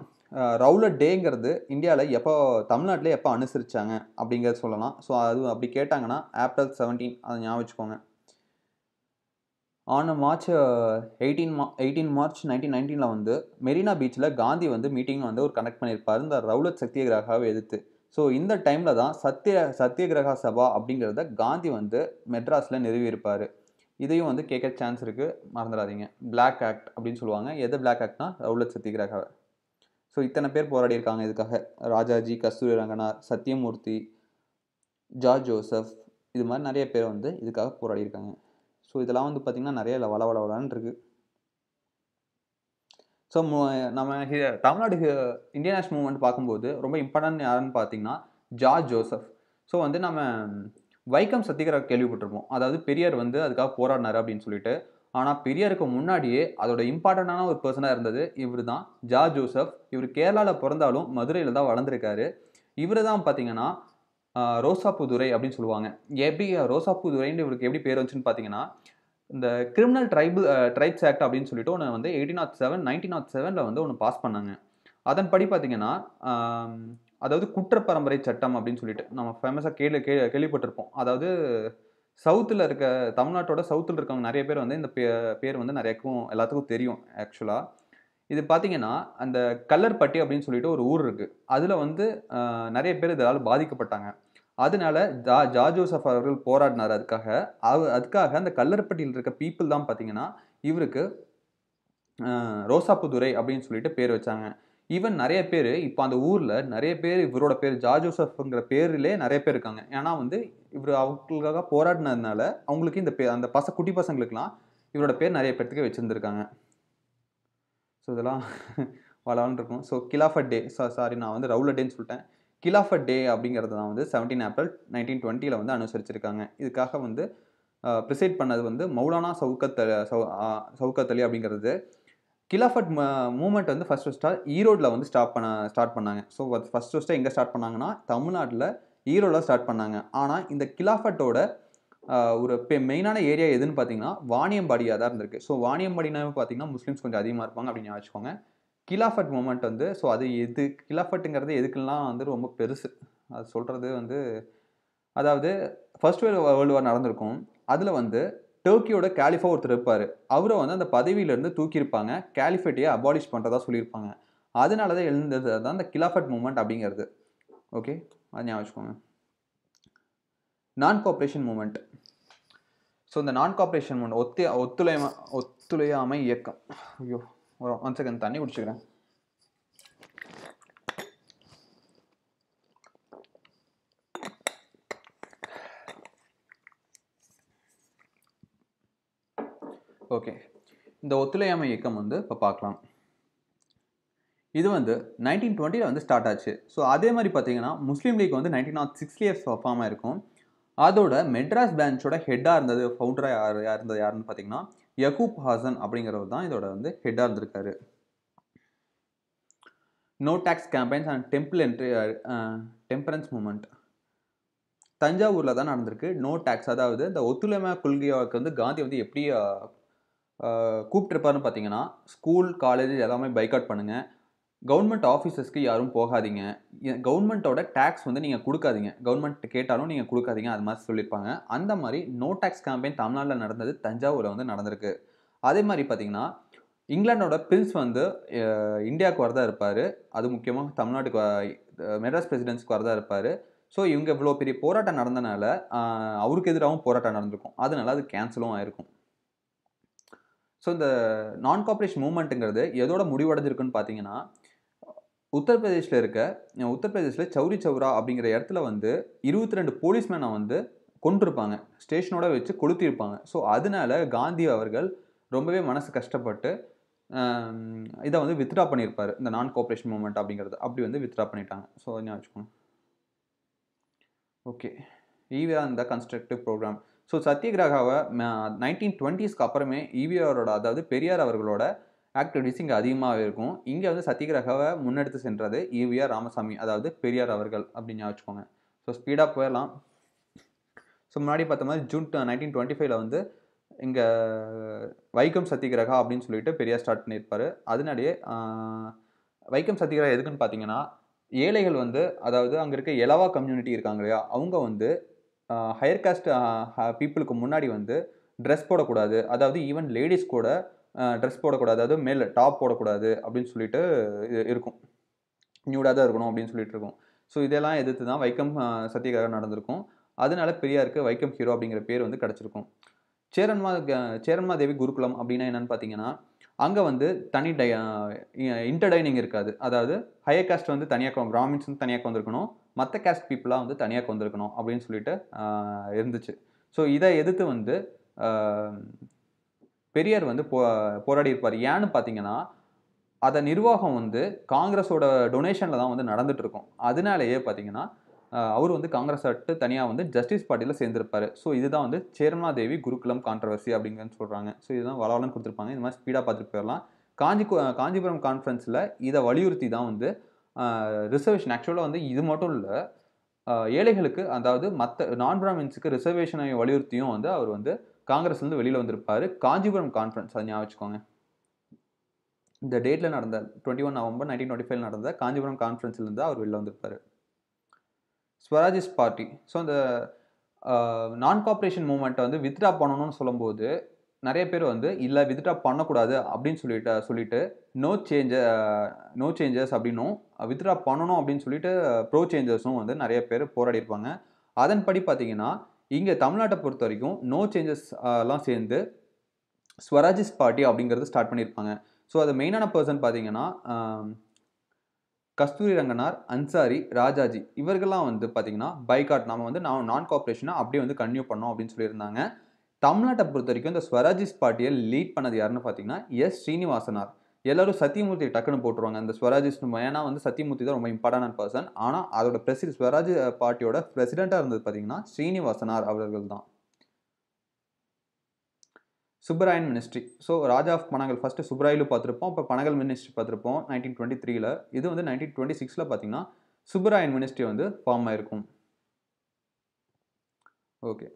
ரவுலட் டேங்கிறது இந்தியாவில் எப்போ தமிழ்நாட்டில் எப்போ அனுசரித்தாங்க அப்படிங்கிறத சொல்லலாம் ஸோ அது அப்படி கேட்டாங்கன்னா ஏப்ரல் செவன்டீன் அதை ஞாபகம் வச்சுக்கோங்க ஆன மார்ச் எயிட்டீன் மா எயிட்டீன் மார்ச் நைன்டீன் நைன்டீனில் வந்து மெரினா பீச்சில் காந்தி வந்து மீட்டிங் வந்து ஒரு கனெக்ட் பண்ணியிருப்பார் இந்த ரவுலத் சத்தியகிரகாவை எதிர்த்து ஸோ இந்த டைமில் தான் சத்திய சத்தியகிரகா சபா அப்படிங்கிறத காந்தி வந்து மெட்ராஸில் நிறுவியிருப்பார் இதையும் வந்து கேட்க சான்ஸ் இருக்குது மறந்துடாதீங்க பிளாக் ஆக்ட் அப்படின்னு சொல்லுவாங்க எது பிளாக் ஆக்ட்னா ரவுலத் சத்தியகிரகாவை ஸோ இத்தனை பேர் போராடி இருக்காங்க இதுக்காக ராஜாஜி கஸ்தூரி ரங்கனார் சத்யமூர்த்தி ஜார்ஜ் ஜோசப் இது மாதிரி நிறைய பேர் வந்து இதுக்காக போராடி இருக்காங்க ஸோ இதெல்லாம் வந்து பார்த்திங்கன்னா நிறைய வள வள இருக்குது ஸோ நம்ம தமிழ்நாடு இந்தியன் நேஷனல் மூமெண்ட் பார்க்கும்போது ரொம்ப இம்பார்ட்டன்ட் யாருன்னு பார்த்தீங்கன்னா ஜார்ஜ் ஜோசப் ஸோ வந்து நம்ம வைக்கம் சத்திகரா கேள்விப்பட்டிருப்போம் அதாவது பெரியார் வந்து அதுக்காக போராடினார் அப்படின்னு சொல்லிட்டு ஆனால் பெரியாருக்கு முன்னாடியே அதோட இம்பார்ட்டண்டான ஒரு பர்சனாக இருந்தது இவர் தான் ஜா ஜோசப் இவர் கேரளாவில் பிறந்தாலும் மதுரையில் தான் வளர்ந்துருக்காரு இவர் தான் பார்த்தீங்கன்னா ரோசாப்புதுரை அப்படின்னு சொல்லுவாங்க எப்படி ரோசாப்புதுரைன்னு இவருக்கு எப்படி பேர் வந்துச்சுன்னு பார்த்தீங்கன்னா இந்த கிரிமினல் ட்ரைபு ட்ரைப்ஸ் ஆக்ட் அப்படின்னு சொல்லிட்டு ஒன்று வந்து eighteen naught seven nineteen naught செவனில் வந்து ஒன்று பாஸ் பண்ணாங்க அதன்படி பார்த்தீங்கன்னா அதாவது குற்ற பரம்பரை சட்டம் அப்படின்னு சொல்லிட்டு நம்ம ஃபேமஸாக கேள்வி கேள்விப்பட்டிருப்போம் அதாவது சவுத்தில் இருக்க தமிழ்நாட்டோட சவுத்தில் இருக்கவங்க நிறைய பேர் வந்து இந்த பேர் வந்து நிறையக்கும் எல்லாத்துக்கும் தெரியும் ஆக்சுவலாக இது பார்த்தீங்கன்னா அந்த கல்லர்பட்டி அப்படின்னு சொல்லிட்டு ஒரு ஊர் இருக்குது அதில் வந்து நிறைய பேர் இதனால் பாதிக்கப்பட்டாங்க அதனால ஜா ஜா ஜோசப் அவர்கள் போராடினார் அதுக்காக அவ அதுக்காக அந்த கல்லர்பட்டியில் இருக்க பீப்புள் தான் பார்த்தீங்கன்னா இவருக்கு ரோசாப்புதுரை அப்படின்னு சொல்லிட்டு பேர் வச்சாங்க ஈவன் நிறைய பேர் இப்போ அந்த ஊரில் நிறைய பேர் இவரோட பேர் ஜோசப்ங்கிற பேரிலே நிறைய பேர் இருக்காங்க ஏன்னா வந்து இவர் அவங்களுக்காக போராடினதுனால அவங்களுக்கு இந்த பே அந்த பச குட்டி பசங்களுக்குலாம் இவரோட பேர் நிறைய பேர்த்துக்கு வச்சுருந்துருக்காங்க ஸோ இதெல்லாம் வளவன் இருக்கும் ஸோ கிலாஃபட் டே சா சாரி நான் வந்து ரவுல டேன்னு சொல்லிட்டேன் கிலாஃபட் டே அப்படிங்கிறது தான் வந்து செவன்டீன் ஏப்ரல் நைன்டீன் டுவெண்ட்டியில் வந்து அனுசரிச்சிருக்காங்க இதுக்காக வந்து ப்ரிசைட் பண்ணது வந்து மௌலானா சவுக்கத் சவு சவுக்கத் அப்படிங்கிறது கிலாஃபட் மூமெண்ட் வந்து ஃபஸ்ட் ஃபஸ்ட்டாக ஈரோடில் வந்து ஸ்டாப் பண்ண ஸ்டார்ட் பண்ணாங்க ஸோ ஃபஸ்ட் ஃபஸ்ட்டாக எங்கே ஸ்டார்ட் பண்ணாங்கன்னா தமிழ்நாட்டில் ஈரோடில் ஸ்டார்ட் பண்ணாங்க ஆனால் இந்த கிலாஃபட்டோட ஒரு பெ மெயினான ஏரியா எதுன்னு பார்த்தீங்கன்னா வாணியம்பாடியாக தான் இருந்திருக்கு ஸோ வாணியம்பாடினாவே பார்த்தீங்கன்னா முஸ்லீம்ஸ் கொஞ்சம் அதிகமாக இருப்பாங்க அப்படின்னு வச்சுக்கோங்க கிலாஃபட் மூமெண்ட் வந்து ஸோ அது எது கிலாஃபட்டுங்கிறது எதுக்கெல்லாம் வந்து ரொம்ப பெருசு அது சொல்கிறது வந்து அதாவது ஃபர்ஸ்ட் வேர்ல்டு வேர்ல்டு வார் நடந்திருக்கும் அதில் வந்து டர்க்கியோட கேலிஃபா ஒருத்தர் இருப்பார் அவரை வந்து அந்த பதவியிலேருந்து தூக்கியிருப்பாங்க கேலிஃபேட்டையை அபாலிஷ் பண்ணுறதா சொல்லியிருப்பாங்க அதனால தான் எழுந்தது தான் அந்த கிலாஃபட் மூமெண்ட் அப்படிங்கிறது ஓகே அது ஞாபகம் வச்சுக்கோங்க நான் கோஆப்ரேஷன் மூமெண்ட் ஸோ இந்த நான் கோஆப்ரேஷன் மூமெண்ட் ஒத்தி ஒத்துழையாம ஒத்துழையாமை இயக்கம் ஐயோ ஒன் செகண்ட் தண்ணி குடிச்சுக்கிறேன் ஓகே இந்த ஒத்துழையாமை இயக்கம் வந்து இப்போ பார்க்கலாம் இது வந்து நைன்டீன் டுவெண்ட்டியில் வந்து ஸ்டார்ட் ஆச்சு ஸோ அதே மாதிரி பார்த்தீங்கன்னா முஸ்லீம் லீக் வந்து nineteen naught sixty years form இருக்கும் அதோட மெட்ராஸ் பேஞ்சோட ஹெட்டாக இருந்தது ஃபவுண்டராக யார் யார் இருந்தது யாருன்னு பார்த்தீங்கன்னா யகூப் ஹாசன் அப்படிங்கிறவர் தான் இதோட வந்து ஹெட்டாக இருந்திருக்காரு no tax campaigns and temple entry temperance movement தஞ்சாவூரில் தான் நடந்திருக்கு நோ டேக்ஸ் அதாவது இந்த ஒத்துழைமை கொள்கையாவுக்கு வந்து காந்தி வந்து எப்படி uh, கூப்பிட்ருப்பாருன்னு பார்த்தீங்கன்னா ஸ்கூல் காலேஜ் எல்லாமே பைக்காட் பண்ணுங்கள் கவர்மெண்ட் ஆஃபீஸஸ்க்கு யாரும் போகாதீங்க கவர்மெண்ட்டோட டேக்ஸ் வந்து நீங்கள் கொடுக்காதீங்க கவர்மெண்ட் கேட்டாலும் நீங்கள் கொடுக்காதீங்க அது மாதிரி சொல்லியிருப்பாங்க அந்த மாதிரி நோ டேக்ஸ் கேம்பெயின் தமிழ்நாட்டில் நடந்தது தஞ்சாவூரில் வந்து நடந்திருக்கு அதே மாதிரி பார்த்தீங்கன்னா இங்கிலாண்டோட பிரின்ஸ் வந்து இந்தியாவுக்கு வரதா இருப்பார் அது முக்கியமாக தமிழ்நாட்டுக்கு மெட்ராஸ் பிரசிடென்ஸ்க்கு வரதா இருப்பார் ஸோ இவங்க இவ்வளோ பெரிய போராட்டம் நடந்தனால அவருக்கு எதிராகவும் போராட்டம் நடந்திருக்கும் அதனால அது கேன்சலும் ஆயிருக்கும் ஸோ இந்த நான் காப்ரேஷன் மூமெண்ட்டுங்கிறது எதோட முடிவடைஞ்சிருக்குன்னு பார்த்தீங்கன்னா உத்தரப்பிரதேஷில் இருக்க உத்தரப்பிரதேசில் சௌரி சௌரா அப்படிங்கிற இடத்துல வந்து இருபத்தி ரெண்டு போலீஸ்மேனை வந்து கொண்டிருப்பாங்க ஸ்டேஷனோட வச்சு கொளுத்திருப்பாங்க ஸோ அதனால காந்தி அவர்கள் ரொம்பவே மனசு கஷ்டப்பட்டு இதை வந்து வித்ட்ரா பண்ணியிருப்பார் இந்த நான் கோஆப்ரேஷன் மூமெண்ட் அப்படிங்கிறது அப்படி வந்து வித்ட்ரா பண்ணிட்டாங்க ஸோ என்ன வச்சுக்கோங்க ஓகே ஈவியா இந்த கன்ஸ்ட்ரக்டிவ் ப்ரோக்ராம் ஸோ கிரகாவை நைன்டீன் டுவெண்ட்டிஸ்க்கு அப்புறமே ஈவியாரோட e அதாவது பெரியார் அவர்களோட ஆக்டிவிட்டிஸ் இங்கே அதிகமாக இருக்கும் இங்கே வந்து சத்தியகிரகாவை முன்னெடுத்து சென்றது ஈவிஆர் e ராமசாமி அதாவது பெரியார் அவர்கள் அப்படின்னு வச்சுக்கோங்க ஸோ ஸ்பீடாக போயிடலாம் ஸோ முன்னாடி பார்த்த மாதிரி ஜூன் நைன்டீன் டுவெண்ட்டி ஃபைவ்ல வந்து இங்கே வைக்கம் சத்தியகிரகா அப்படின்னு சொல்லிட்டு பெரியார் ஸ்டார்ட் பண்ணியிருப்பார் அதனாலேயே வைக்கம் சத்தியகிரகா எதுக்குன்னு பார்த்தீங்கன்னா ஏழைகள் வந்து அதாவது அங்கே இருக்க எலவா கம்யூனிட்டி இருக்காங்க இல்லையா அவங்க வந்து ஹையர் காஸ்ட் பீப்புளுக்கு முன்னாடி வந்து ட்ரெஸ் போடக்கூடாது அதாவது ஈவன் லேடிஸ் கூட ட்ரெஸ் போடக்கூடாது அதாவது மேலே டாப் போடக்கூடாது அப்படின்னு சொல்லிட்டு இருக்கும் நியூடாக தான் இருக்கணும் அப்படின்னு சொல்லிட்டு இருக்கும் ஸோ இதெல்லாம் எதிர்த்து தான் வைக்கம் சத்தியகிரகம் நடந்திருக்கும் அதனால பெரியாருக்கு வைக்கம் ஹீரோ அப்படிங்கிற பேர் வந்து கிடச்சிருக்கும் சேரன்மா சேரன்மாதேவி குருகுலம் அப்படின்னா என்னென்னு பார்த்தீங்கன்னா அங்கே வந்து தனி டை இன்டர்டைனிங் இருக்காது அதாவது ஹையர் காஸ்ட் வந்து தனியாக பிராமின்ஸ் வந்து தனியாக வந்திருக்கணும் மற்ற காஸ்ட் பீப்புளாக வந்து தனியாக வந்திருக்கணும் அப்படின்னு சொல்லிட்டு இருந்துச்சு ஸோ இதை எதிர்த்து வந்து பெரியார் வந்து போ போராடி இருப்பார் ஏன்னு பார்த்தீங்கன்னா அதை நிர்வாகம் வந்து காங்கிரஸோட டொனேஷனில் தான் வந்து நடந்துகிட்ருக்கும் அதனாலேயே பார்த்தீங்கன்னா அவர் வந்து காங்கிரஸ் அட்டு தனியாக வந்து ஜஸ்டிஸ் பார்ட்டியில் சேர்ந்திருப்பார் ஸோ இதுதான் வந்து தேவி குருகுலம் கான்ட்ரவர்சி அப்படிங்கன்னு சொல்கிறாங்க ஸோ இதுதான் வளவலன்னு கொடுத்துருப்பாங்க இந்த மாதிரி ஸ்பீடாக பார்த்துட்டு போயிடலாம் காஞ்சி காஞ்சிபுரம் கான்ஃபரன்ஸில் இதை வலியுறுத்தி தான் வந்து ரிசர்வேஷன் ஆக்சுவலாக வந்து இது மட்டும் இல்லை ஏழைகளுக்கு அதாவது மற்ற நான் பிராமின்ஸுக்கு ரிசர்வேஷனை வலியுறுத்தியும் வந்து அவர் வந்து காங்கிரஸ்லேருந்து வெளியில் வந்திருப்பார் காஞ்சிபுரம் கான்ஃபரன்ஸ் அதை ஞாபகம் வச்சுக்கோங்க இந்த டேட்டில் நடந்த twenty one November nineteen twenty five நடந்த காஞ்சிபுரம் கான்ஃபரன்ஸ்லேருந்து அவர் வெளியில் வந்திருப்பார் ஸ்வராஜிஸ் பார்ட்டி ஸோ அந்த நான் கார்பரேஷன் மூமெண்ட்டை வந்து வித்ட்ரா பண்ணணும்னு சொல்லும்போது நிறைய பேர் வந்து இல்லை வித்ட்ரா பண்ணக்கூடாது அப்படின்னு சொல்லிட்டு சொல்லிட்டு நோ சேஞ்ச நோ சேஞ்சஸ் அப்படின்னும் வித்ட்ரா பண்ணணும் அப்படின்னு சொல்லிட்டு ப்ரோ சேஞ்சஸும் வந்து நிறைய பேர் போராடி இருப்பாங்க அதன்படி பார்த்தீங்கன்னா இங்கே தமிழ்நாட்டை பொறுத்த வரைக்கும் நோ சேஞ்சஸ் எல்லாம் சேர்ந்து ஸ்வராஜிஸ் பார்ட்டி அப்படிங்கிறது ஸ்டார்ட் பண்ணியிருப்பாங்க ஸோ அது மெயினான பர்சன் பார்த்தீங்கன்னா கஸ்தூரி ரங்கனார் அன்சாரி ராஜாஜி இவர்கள்லாம் வந்து பார்த்தீங்கன்னா பைகாட் நம்ம வந்து நான் நான் கார்பரேஷனை அப்படியே வந்து கன்யூ பண்ணோம் அப்படின்னு சொல்லியிருந்தாங்க தமிழ்நாட்டை பொறுத்த வரைக்கும் இந்த ஸ்வராஜிஸ் பார்ட்டியை லீட் பண்ணது யாருன்னு பார்த்தீங்கன்னா எஸ் ஸ்ரீனிவாசனார் எல்லோரும் சத்தியமூர்த்தி டக்குன்னு போட்டுருவாங்க அந்த ஸ்வராஜிஸ் ஏன்னா வந்து சத்தியமூர்த்தி தான் ரொம்ப இம்பார்ட்டன்ட் பர்சன் ஆனால் அதோட பிரசி ஸ்வராஜ் பார்ட்டியோட பிரசிடெண்ட்டாக இருந்தது பார்த்தீங்கன்னா ஸ்ரீனிவாசனார் அவர்கள் தான் Subbarayan ministry so Raja of Panagal first சுப்ராயிலும் பார்த்துருப்போம் இப்போ பனகல் மினிஸ்ட்ரி பார்த்துருப்போம் நைன்டீன் டுவெண்ட்டி த்ரீல இது வந்து நைன்டீன் டுவெண்ட்டி சிக்ஸில் பார்த்தீங்கன்னா சுப்பராயன் மினிஸ்ட்ரி வந்து ஃபார்ம் ஆயிருக்கும் ஓகே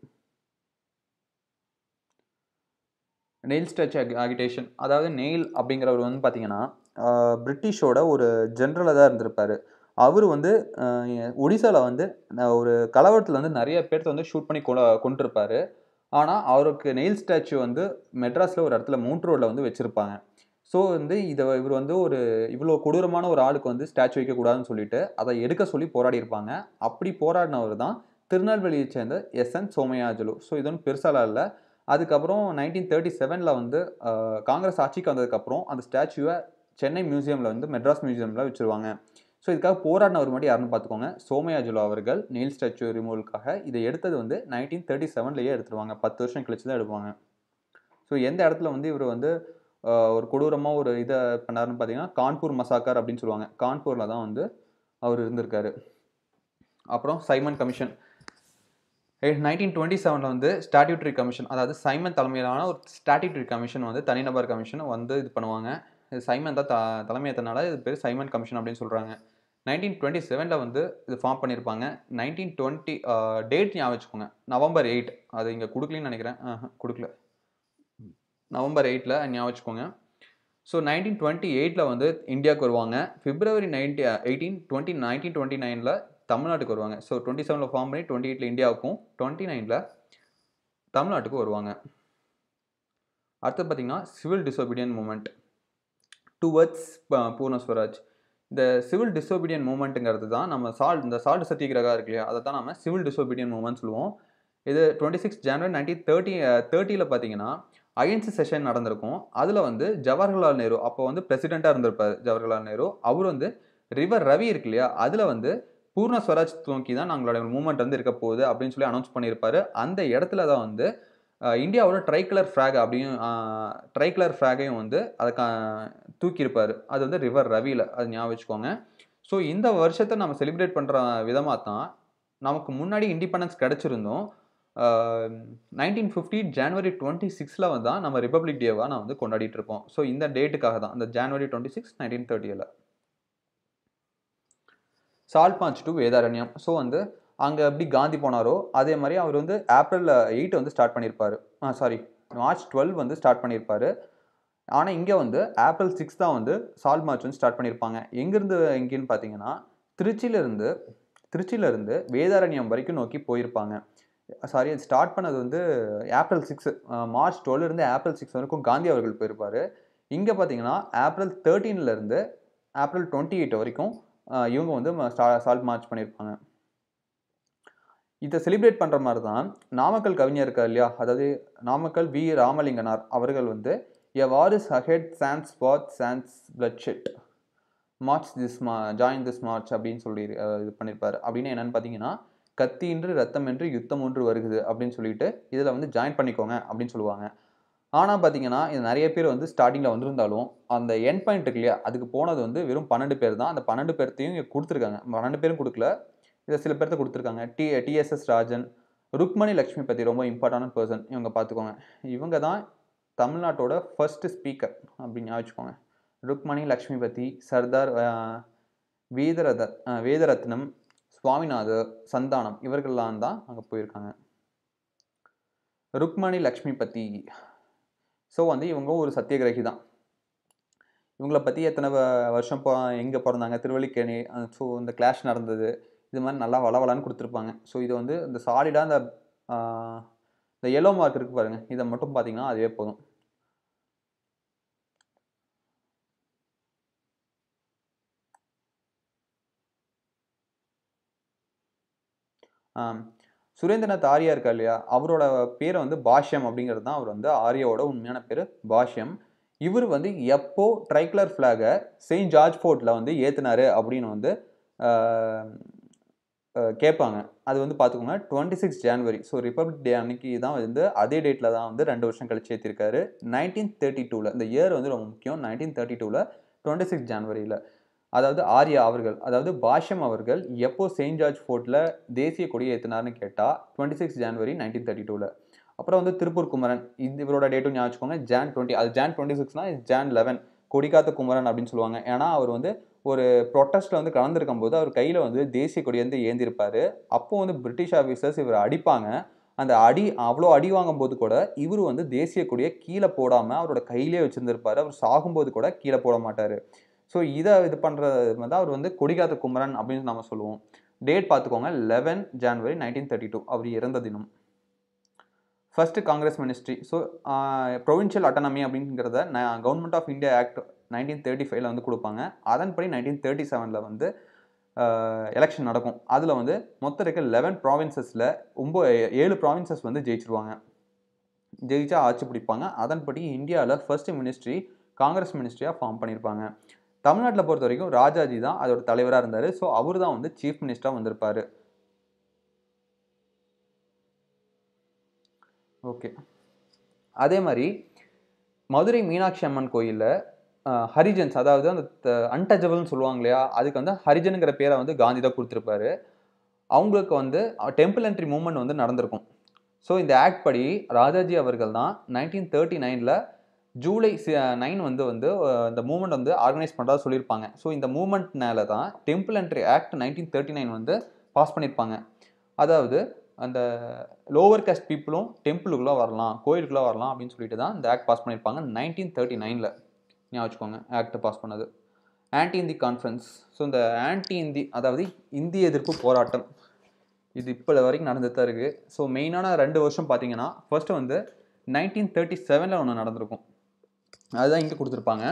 நெயில் ஸ்டச் ஆகிட்டேஷன் அதாவது நெயில் அப்படிங்கிறவர் வந்து பார்த்தீங்கன்னா பிரிட்டிஷோட ஒரு ஜென்ரலாக தான் இருந்திருப்பார் அவர் வந்து ஒடிசாவில் வந்து ஒரு கலவரத்தில் வந்து நிறைய பேர்த்த வந்து ஷூட் பண்ணி கொ கொண்டிருப்பார் ஆனால் அவருக்கு நெயில் ஸ்டாச்சு வந்து மெட்ராஸில் ஒரு இடத்துல மூன் ரோடில் வந்து வச்சுருப்பாங்க ஸோ வந்து இதை இவர் வந்து ஒரு இவ்வளோ கொடூரமான ஒரு ஆளுக்கு வந்து ஸ்டாச்சு வைக்கக்கூடாதுன்னு சொல்லிட்டு அதை எடுக்க சொல்லி போராடியிருப்பாங்க அப்படி போராடினவர் தான் திருநெல்வேலியை சேர்ந்த எஸ் என் சோமயாஜலு ஸோ இது ஒன்றும் பெருசாலாம் இல்லை அதுக்கப்புறம் நைன்டீன் தேர்ட்டி செவனில் வந்து காங்கிரஸ் ஆட்சிக்கு வந்ததுக்கப்புறம் அந்த ஸ்டாச்சுவை சென்னை மியூசியமில் வந்து மெட்ராஸ் மியூசியமில் வச்சுருவாங்க ஸோ இதுக்காக போராடினவர் மட்டும் யாருன்னு பார்த்துக்கோங்க சோமயாஜுலா அவர்கள் நெயில் ஸ்டாச்சு ரிமூவலுக்காக இதை எடுத்தது வந்து நைன்டீன் தேர்ட்டி செவன்லேயே எடுத்துருவாங்க பத்து வருஷம் கழிச்சு தான் எடுப்பாங்க ஸோ எந்த இடத்துல வந்து இவர் வந்து ஒரு கொடூரமாக ஒரு இதை பண்ணாருன்னு பார்த்தீங்கன்னா கான்பூர் மசாக்கர் அப்படின்னு சொல்லுவாங்க கான்பூரில் தான் வந்து அவர் இருந்திருக்காரு அப்புறம் சைமன் கமிஷன் நைன்டீன் டுவெண்ட்டி செவனில் வந்து ஸ்டாட்யூட்ரி கமிஷன் அதாவது சைமன் தலைமையிலான ஒரு ஸ்டாட்யூட்ரி கமிஷன் வந்து தனிநபர் கமிஷன் வந்து இது பண்ணுவாங்க சைமன் தான் த தலைமை இது பேர் சைமன் கமிஷன் அப்படின்னு சொல்கிறாங்க நைன்டீன் டுவெண்ட்டி செவனில் வந்து இது ஃபார்ம் பண்ணியிருப்பாங்க நைன்டீன் டுவெண்ட்டி டேட் ஞாபகம் வச்சுக்கோங்க நவம்பர் எயிட் அது இங்கே கொடுக்கலன்னு நினைக்கிறேன் கொடுக்கல நவம்பர் எயிட்டில் ஞாபகம் வச்சுக்கோங்க ஸோ நைன்டீன் டுவெண்ட்டி எயிட்டில் வந்து இந்தியாவுக்கு வருவாங்க February ninety eighteen twenty nineteen twenty நைனில் தமிழ்நாட்டுக்கு வருவாங்க ஸோ டுவெண்ட்டி செவனில் ஃபார்ம் பண்ணி டுவெண்ட்டி எயிட்டில் இந்தியாவுக்கும் டுவெண்ட்டி நைனில் தமிழ்நாட்டுக்கு வருவாங்க அடுத்து பார்த்திங்கன்னா சிவில் டிசோபீடியன் மூமெண்ட் டுவர்ட்ஸ் பூர்ண ஸ்வராஜ் இந்த சிவில் டிசோபீடியன் மூமெண்ட்டுங்கிறது தான் நம்ம சால்ட் இந்த சால்ட் சத்தியகிரகா இருக்கு இல்லையா அதை தான் நம்ம சிவில் டிசோபீடியன் மூமெண்ட் சொல்லுவோம் இது டுவெண்ட்டி சிக்ஸ் ஜனவரி நைன்டீன் தேர்ட்டி தேர்ட்டியில் பார்த்தீங்கன்னா அயன்ஸ் செஷன் நடந்திருக்கும் அதில் வந்து ஜவஹர்லால் நேரு அப்போ வந்து பிரசிடெண்ட்டாக இருந்திருப்பார் ஜவஹர்லால் நேரு அவர் வந்து ரிவர் ரவி இருக்கு இல்லையா அதில் வந்து பூர்ண ஸ்வராஜ் நோக்கி தான் நாங்களோட மூமெண்ட் வந்து இருக்க போகுது அப்படின்னு சொல்லி அனௌன்ஸ் பண்ணியிருப்பாரு அந்த இடத்துல தான் வந்து இந்தியாவோட ட்ரைகலர் ஃப்ராக் அப்படியும் ட்ரைகலர் ஃப்ராகையும் வந்து அதை கா தூக்கியிருப்பார் அது வந்து ரிவர் ரவியில் அது ஞாபகம் வச்சுக்கோங்க ஸோ இந்த வருஷத்தை நம்ம செலிப்ரேட் பண்ணுற விதமாக தான் நமக்கு முன்னாடி இண்டிபெண்டன்ஸ் கிடச்சிருந்தோம் நைன்டீன் ஃபிஃப்டி ஜான்வரி டுவெண்ட்டி சிக்ஸில் வந்து தான் நம்ம ரிப்பப்ளிக் டேவாக நான் வந்து கொண்டாடிட்டு இருப்போம் ஸோ இந்த டேட்டுக்காக தான் அந்த ஜான்வரி டுவெண்ட்டி சிக்ஸ் நைன்டீன் தேர்ட்டியில் சால்பாஞ்ச் டு வேதாரண்யம் ஸோ வந்து அங்கே எப்படி காந்தி போனாரோ அதே மாதிரி அவர் வந்து ஏப்ரல் எயிட் வந்து ஸ்டார்ட் பண்ணியிருப்பார் சாரி மார்ச் டுவெல் வந்து ஸ்டார்ட் பண்ணியிருப்பார் ஆனால் இங்கே வந்து ஏப்ரல் சிக்ஸ் தான் வந்து சால்ட் மார்ச் வந்து ஸ்டார்ட் பண்ணியிருப்பாங்க எங்கேருந்து எங்கேன்னு பார்த்தீங்கன்னா திருச்சியிலேருந்து திருச்சியிலேருந்து வேதாரண்யம் வரைக்கும் நோக்கி போயிருப்பாங்க சாரி ஸ்டார்ட் பண்ணது வந்து ஏப்ரல் சிக்ஸ் மார்ச் டுவெல்லேருந்து ஏப்ரல் சிக்ஸ் வரைக்கும் காந்தி அவர்கள் போயிருப்பார் இங்கே பார்த்தீங்கன்னா ஏப்ரல் தேர்ட்டீன்லேருந்து ஏப்ரல் டுவெண்ட்டி எயிட் வரைக்கும் இவங்க வந்து ஸ்டா சால்ட் மார்ச் பண்ணியிருப்பாங்க இதை செலிப்ரேட் பண்ணுற மாதிரி தான் நாமக்கல் கவிஞர் இருக்கார் இல்லையா அதாவது நாமக்கல் வி ராமலிங்கனார் அவர்கள் வந்து a war is ahead chance what chance bloodshed march this ma join this march அப்படின்னு சொல்லி இது பண்ணியிருப்பார் அப்படின்னு என்னென்னு பார்த்தீங்கன்னா இன்று ரத்தம் என்று யுத்தம் ஒன்று வருகுது அப்படின்னு சொல்லிட்டு இதில் வந்து ஜாயின் பண்ணிக்கோங்க அப்படின்னு சொல்லுவாங்க ஆனால் பார்த்தீங்கன்னா இது நிறைய பேர் வந்து ஸ்டார்டிங்கில் வந்திருந்தாலும் அந்த என் பாயிண்ட் இருக்கு இல்லையா அதுக்கு போனது வந்து வெறும் பன்னெண்டு பேர் தான் அந்த பன்னெண்டு பேர்த்தையும் கொடுத்துருக்காங்க பன்னெண்டு பேரும் கொடுக்கல இதை சில பேர்த்த கொடுத்துருக்காங்க டி டிஎஸ்எஸ் ராஜன் ருக்மணி லக்ஷ்மி பற்றி ரொம்ப இம்பார்ட்டான பர்சன் இவங்க பார்த்துக்கோங்க இவங்க தான் தமிழ்நாட்டோட ஃபஸ்ட்டு ஸ்பீக்கர் அப்படின்னு ஞாபகம் ருக்மணி லக்ஷ்மி பற்றி சர்தார் வேதரத வேதரத்னம் சுவாமிநாதர் சந்தானம் இவர்கள்லாம் தான் அங்கே போயிருக்காங்க ருக்மணி லக்ஷ்மி பற்றி ஸோ வந்து இவங்க ஒரு சத்தியகிரகி தான் இவங்களை பற்றி எத்தனை வருஷம் எங்கே பிறந்தாங்க திருவள்ளிக்கேணி ஸோ இந்த கிளாஷ் நடந்தது இது மாதிரி நல்லா வளவலான்னு கொடுத்துருப்பாங்க ஸோ இது வந்து இந்த சாலிடாக இந்த இந்த எல்லோ மார்க் இருக்குது பாருங்கள் இதை மட்டும் பார்த்தீங்கன்னா அதுவே போதும் சுரேந்திரநாத் ஆரியா இருக்கா இல்லையா அவரோட பேரை வந்து பாஷ்யம் அப்படிங்கிறது தான் அவர் வந்து ஆரியாவோட உண்மையான பேர் பாஷ்யம் இவர் வந்து எப்போ ட்ரைக்லர் ஃப்ளாகை செயின்ட் ஜார்ஜ் ஃபோர்ட்டில் வந்து ஏற்றுனாரு அப்படின்னு வந்து கேட்பாங்க அது வந்து பார்த்துக்கோங்க twenty six January so Republic Day அன்னைக்கு தான் வந்து அதே டேட்டில் தான் வந்து ரெண்டு வருஷம் கழிச்சு ஏற்றிருக்காரு நைன்டீன் தேர்ட்டி டூவில் இந்த இயர் வந்து ரொம்ப முக்கியம் நைன்டீன் தேர்ட்டி டூவில் டுவெண்ட்டி சிக்ஸ் ஜான்வரியில் அதாவது ஆர்யா அவர்கள் அதாவது பாஷம் அவர்கள் எப்போ செயின்ட் ஜார்ஜ் ஃபோர்ட்டில் தேசிய கொடியை ஏற்றினார்னு கேட்டால் twenty six January nineteen thirty டூவில் அப்புறம் வந்து திருப்பூர் குமரன் இது இவரோட டேட்டும் ஞாபகம் ஜான் டுவெண்ட்டி அது ஜான் டுவெண்ட்டி சிக்ஸ்னா ஜான் லெவன் கொடிக்காத்த குமரன் அப்படின்னு சொல்லுவாங்க ஏன்னா அவர் வந்து ஒரு ப்ரொட்டஸ்டில் வந்து கலந்துருக்கும் போது அவர் கையில் வந்து தேசிய கொடி வந்து ஏந்திருப்பார் அப்போது வந்து பிரிட்டிஷ் ஆஃபீஸர்ஸ் இவர் அடிப்பாங்க அந்த அடி அவ்வளோ அடி வாங்கும்போது கூட இவர் வந்து தேசிய கொடியை கீழே போடாமல் அவரோட கையிலே வச்சுருந்துருப்பார் அவர் சாகும்போது கூட கீழே போட மாட்டார் ஸோ இதை இது பண்ணுறது வந்து அவர் வந்து கொடிகாத்த குமரன் அப்படின்னு நம்ம சொல்லுவோம் டேட் பார்த்துக்கோங்க eleven January nineteen thirty two அவர் இறந்த தினம் first Congress ministry so provincial autonomy அப்படிங்கிறத government of India act nineteen thirty ஃபைவ்ல வந்து கொடுப்பாங்க அதன்படி நைன்டீன் தேர்ட்டி செவனில் வந்து எலெக்ஷன் நடக்கும் அதில் வந்து மொத்தம் இருக்க லெவன் ப்ராவின்சஸில் ஒம்போ ஏழு ப்ராவின்சஸ் வந்து ஜெயிச்சிருவாங்க ஜெயிச்சா ஆட்சி பிடிப்பாங்க அதன்படி இந்தியாவில் ஃபர்ஸ்ட் மினிஸ்ட்ரி காங்கிரஸ் மினிஸ்ட்ரியாக ஃபார்ம் பண்ணியிருப்பாங்க தமிழ்நாட்டில் பொறுத்த வரைக்கும் ராஜாஜி தான் அதோட தலைவராக இருந்தார் ஸோ அவர் தான் வந்து சீஃப் மினிஸ்டராக வந்திருப்பார் ஓகே அதே மாதிரி மதுரை மீனாட்சி அம்மன் கோயிலில் ஹரிஜன்ஸ் அதாவது அந்த அன்டச்சபிள்னு சொல்லுவாங்க இல்லையா அதுக்கு வந்து ஹரிஜனுங்கிற பேரை வந்து காந்தி தான் கொடுத்துருப்பாரு அவங்களுக்கு வந்து டெம்பிள் என்ட்ரி மூமெண்ட் வந்து நடந்திருக்கும் ஸோ இந்த ஆக்ட் படி ராஜாஜி அவர்கள் தான் நைன்டீன் தேர்ட்டி நைனில் ஜூலை நைன் வந்து வந்து இந்த மூமெண்ட் வந்து ஆர்கனைஸ் பண்ணுறதா சொல்லியிருப்பாங்க ஸோ இந்த மூமெண்ட்னால தான் temple entry act nineteen thirty nine வந்து பாஸ் பண்ணியிருப்பாங்க அதாவது அந்த லோவர் காஸ்ட் பீப்புளும் டெம்பிளுக்குள்ளே வரலாம் கோயிலுக்குள்ளே வரலாம் அப்படின்னு சொல்லிட்டு தான் இந்த ஆக்ட் பாஸ் பண்ணியிருப்பாங்க நைன்டீன் தேர்ட்டி நைனில் ஞாபகம் வச்சுக்கோங்க ஆக்ட் பாஸ் பண்ணது ஆன்டி இந்தி கான்ஃபரன்ஸ் ஸோ இந்த ஆன்டி இந்தி அதாவது இந்திய எதிர்ப்பு போராட்டம் இது இப்போ வரைக்கும் நடந்துட்டு தான் இருக்குது ஸோ மெயினான ரெண்டு வருஷம் பார்த்தீங்கன்னா ஃபர்ஸ்ட் வந்து நைன்டீன் தேர்ட்டி செவனில் ஒன்று நடந்திருக்கும் அதுதான் இங்கே கொடுத்துருப்பாங்க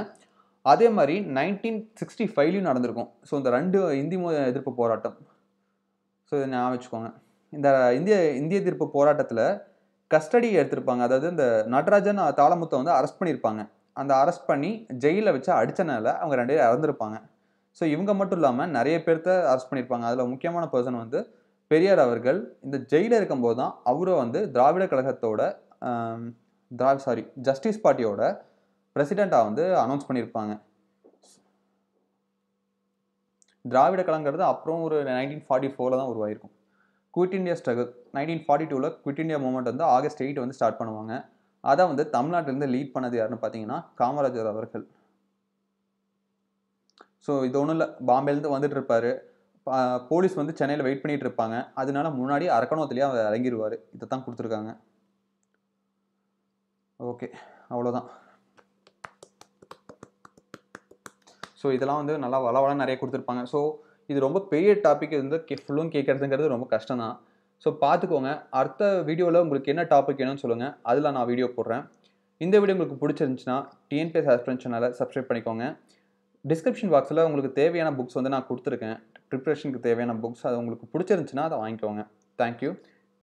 அதே மாதிரி நைன்டீன் சிக்ஸ்டி ஃபைவ்லையும் நடந்திருக்கும் ஸோ இந்த ரெண்டு இந்தி எதிர்ப்பு போராட்டம் ஸோ இதை ஞாபகம் வச்சுக்கோங்க இந்த இந்திய இந்திய எதிர்ப்பு போராட்டத்தில் கஸ்டடி எடுத்திருப்பாங்க அதாவது இந்த நடராஜன் தாளமுத்தை வந்து அரெஸ்ட் பண்ணியிருப்பாங்க அந்த அரெஸ்ட் பண்ணி ஜெயிலில் வச்சு அடித்தனால அவங்க ரெண்டு பேரும் இறந்துருப்பாங்க ஸோ இவங்க மட்டும் இல்லாமல் நிறைய பேர்த்த அரெஸ்ட் பண்ணியிருப்பாங்க அதில் முக்கியமான பர்சன் வந்து பெரியார் அவர்கள் இந்த ஜெயிலில் இருக்கும்போது தான் அவரை வந்து திராவிட கழகத்தோட திரா சாரி ஜஸ்டிஸ் பார்ட்டியோட பிரசிடெண்ட்டாக வந்து அனௌன்ஸ் பண்ணியிருப்பாங்க திராவிட கலங்கிறது அப்புறம் ஒரு நைன்டீன் ஃபார்ட்டி ஃபோரில் தான் உருவாயிருக்கும் quit India struggle nineteen forty டூவில் குவிட் இண்டியா மூமெண்ட் வந்து ஆகஸ்ட் எயிட் வந்து ஸ்டார்ட் பண்ணுவாங்க அதை வந்து தமிழ்நாட்டிலேருந்து லீட் பண்ணது யாருன்னு பார்த்தீங்கன்னா காமராஜர் அவர்கள் ஸோ இது ஒன்றும் இல்லை பாம்பேலேருந்து வந்துட்டு இருப்பார் போலீஸ் வந்து சென்னையில் வெயிட் பண்ணிட்டு இருப்பாங்க அதனால முன்னாடி அரக்கணத்துலேயே அவர் இறங்கிடுவார் இதை தான் கொடுத்துருக்காங்க ஓகே அவ்வளோதான் ஸோ இதெல்லாம் வந்து நல்லா வளவளம் நிறைய கொடுத்துருப்பாங்க ஸோ இது ரொம்ப பெரிய டாபிக் வந்து ஃபுல்லும் கேட்குறதுங்கிறது ரொம்ப கஷ்டம் தான் ஸோ பார்த்துக்கோங்க அடுத்த வீடியோவில் உங்களுக்கு என்ன டாபிக் வேணும்னு சொல்லுங்கள் அதில் நான் வீடியோ போடுறேன் இந்த வீடியோ உங்களுக்கு பிடிச்சிருந்துச்சுன்னா டிஎன்பிஎஸ் ஹஸ்பண்ட் சேனலை சப்ஸ்கிரைப் பண்ணிக்கோங்க டிஸ்கிரிப்ஷன் பாக்ஸில் உங்களுக்கு தேவையான புக்ஸ் வந்து நான் கொடுத்துருக்கேன் ப்ரிப்ரேஷனுக்கு தேவையான புக்ஸ் அது உங்களுக்கு பிடிச்சிருந்துச்சுன்னா அதை வாங்கிக்கோங்க தேங்க்யூ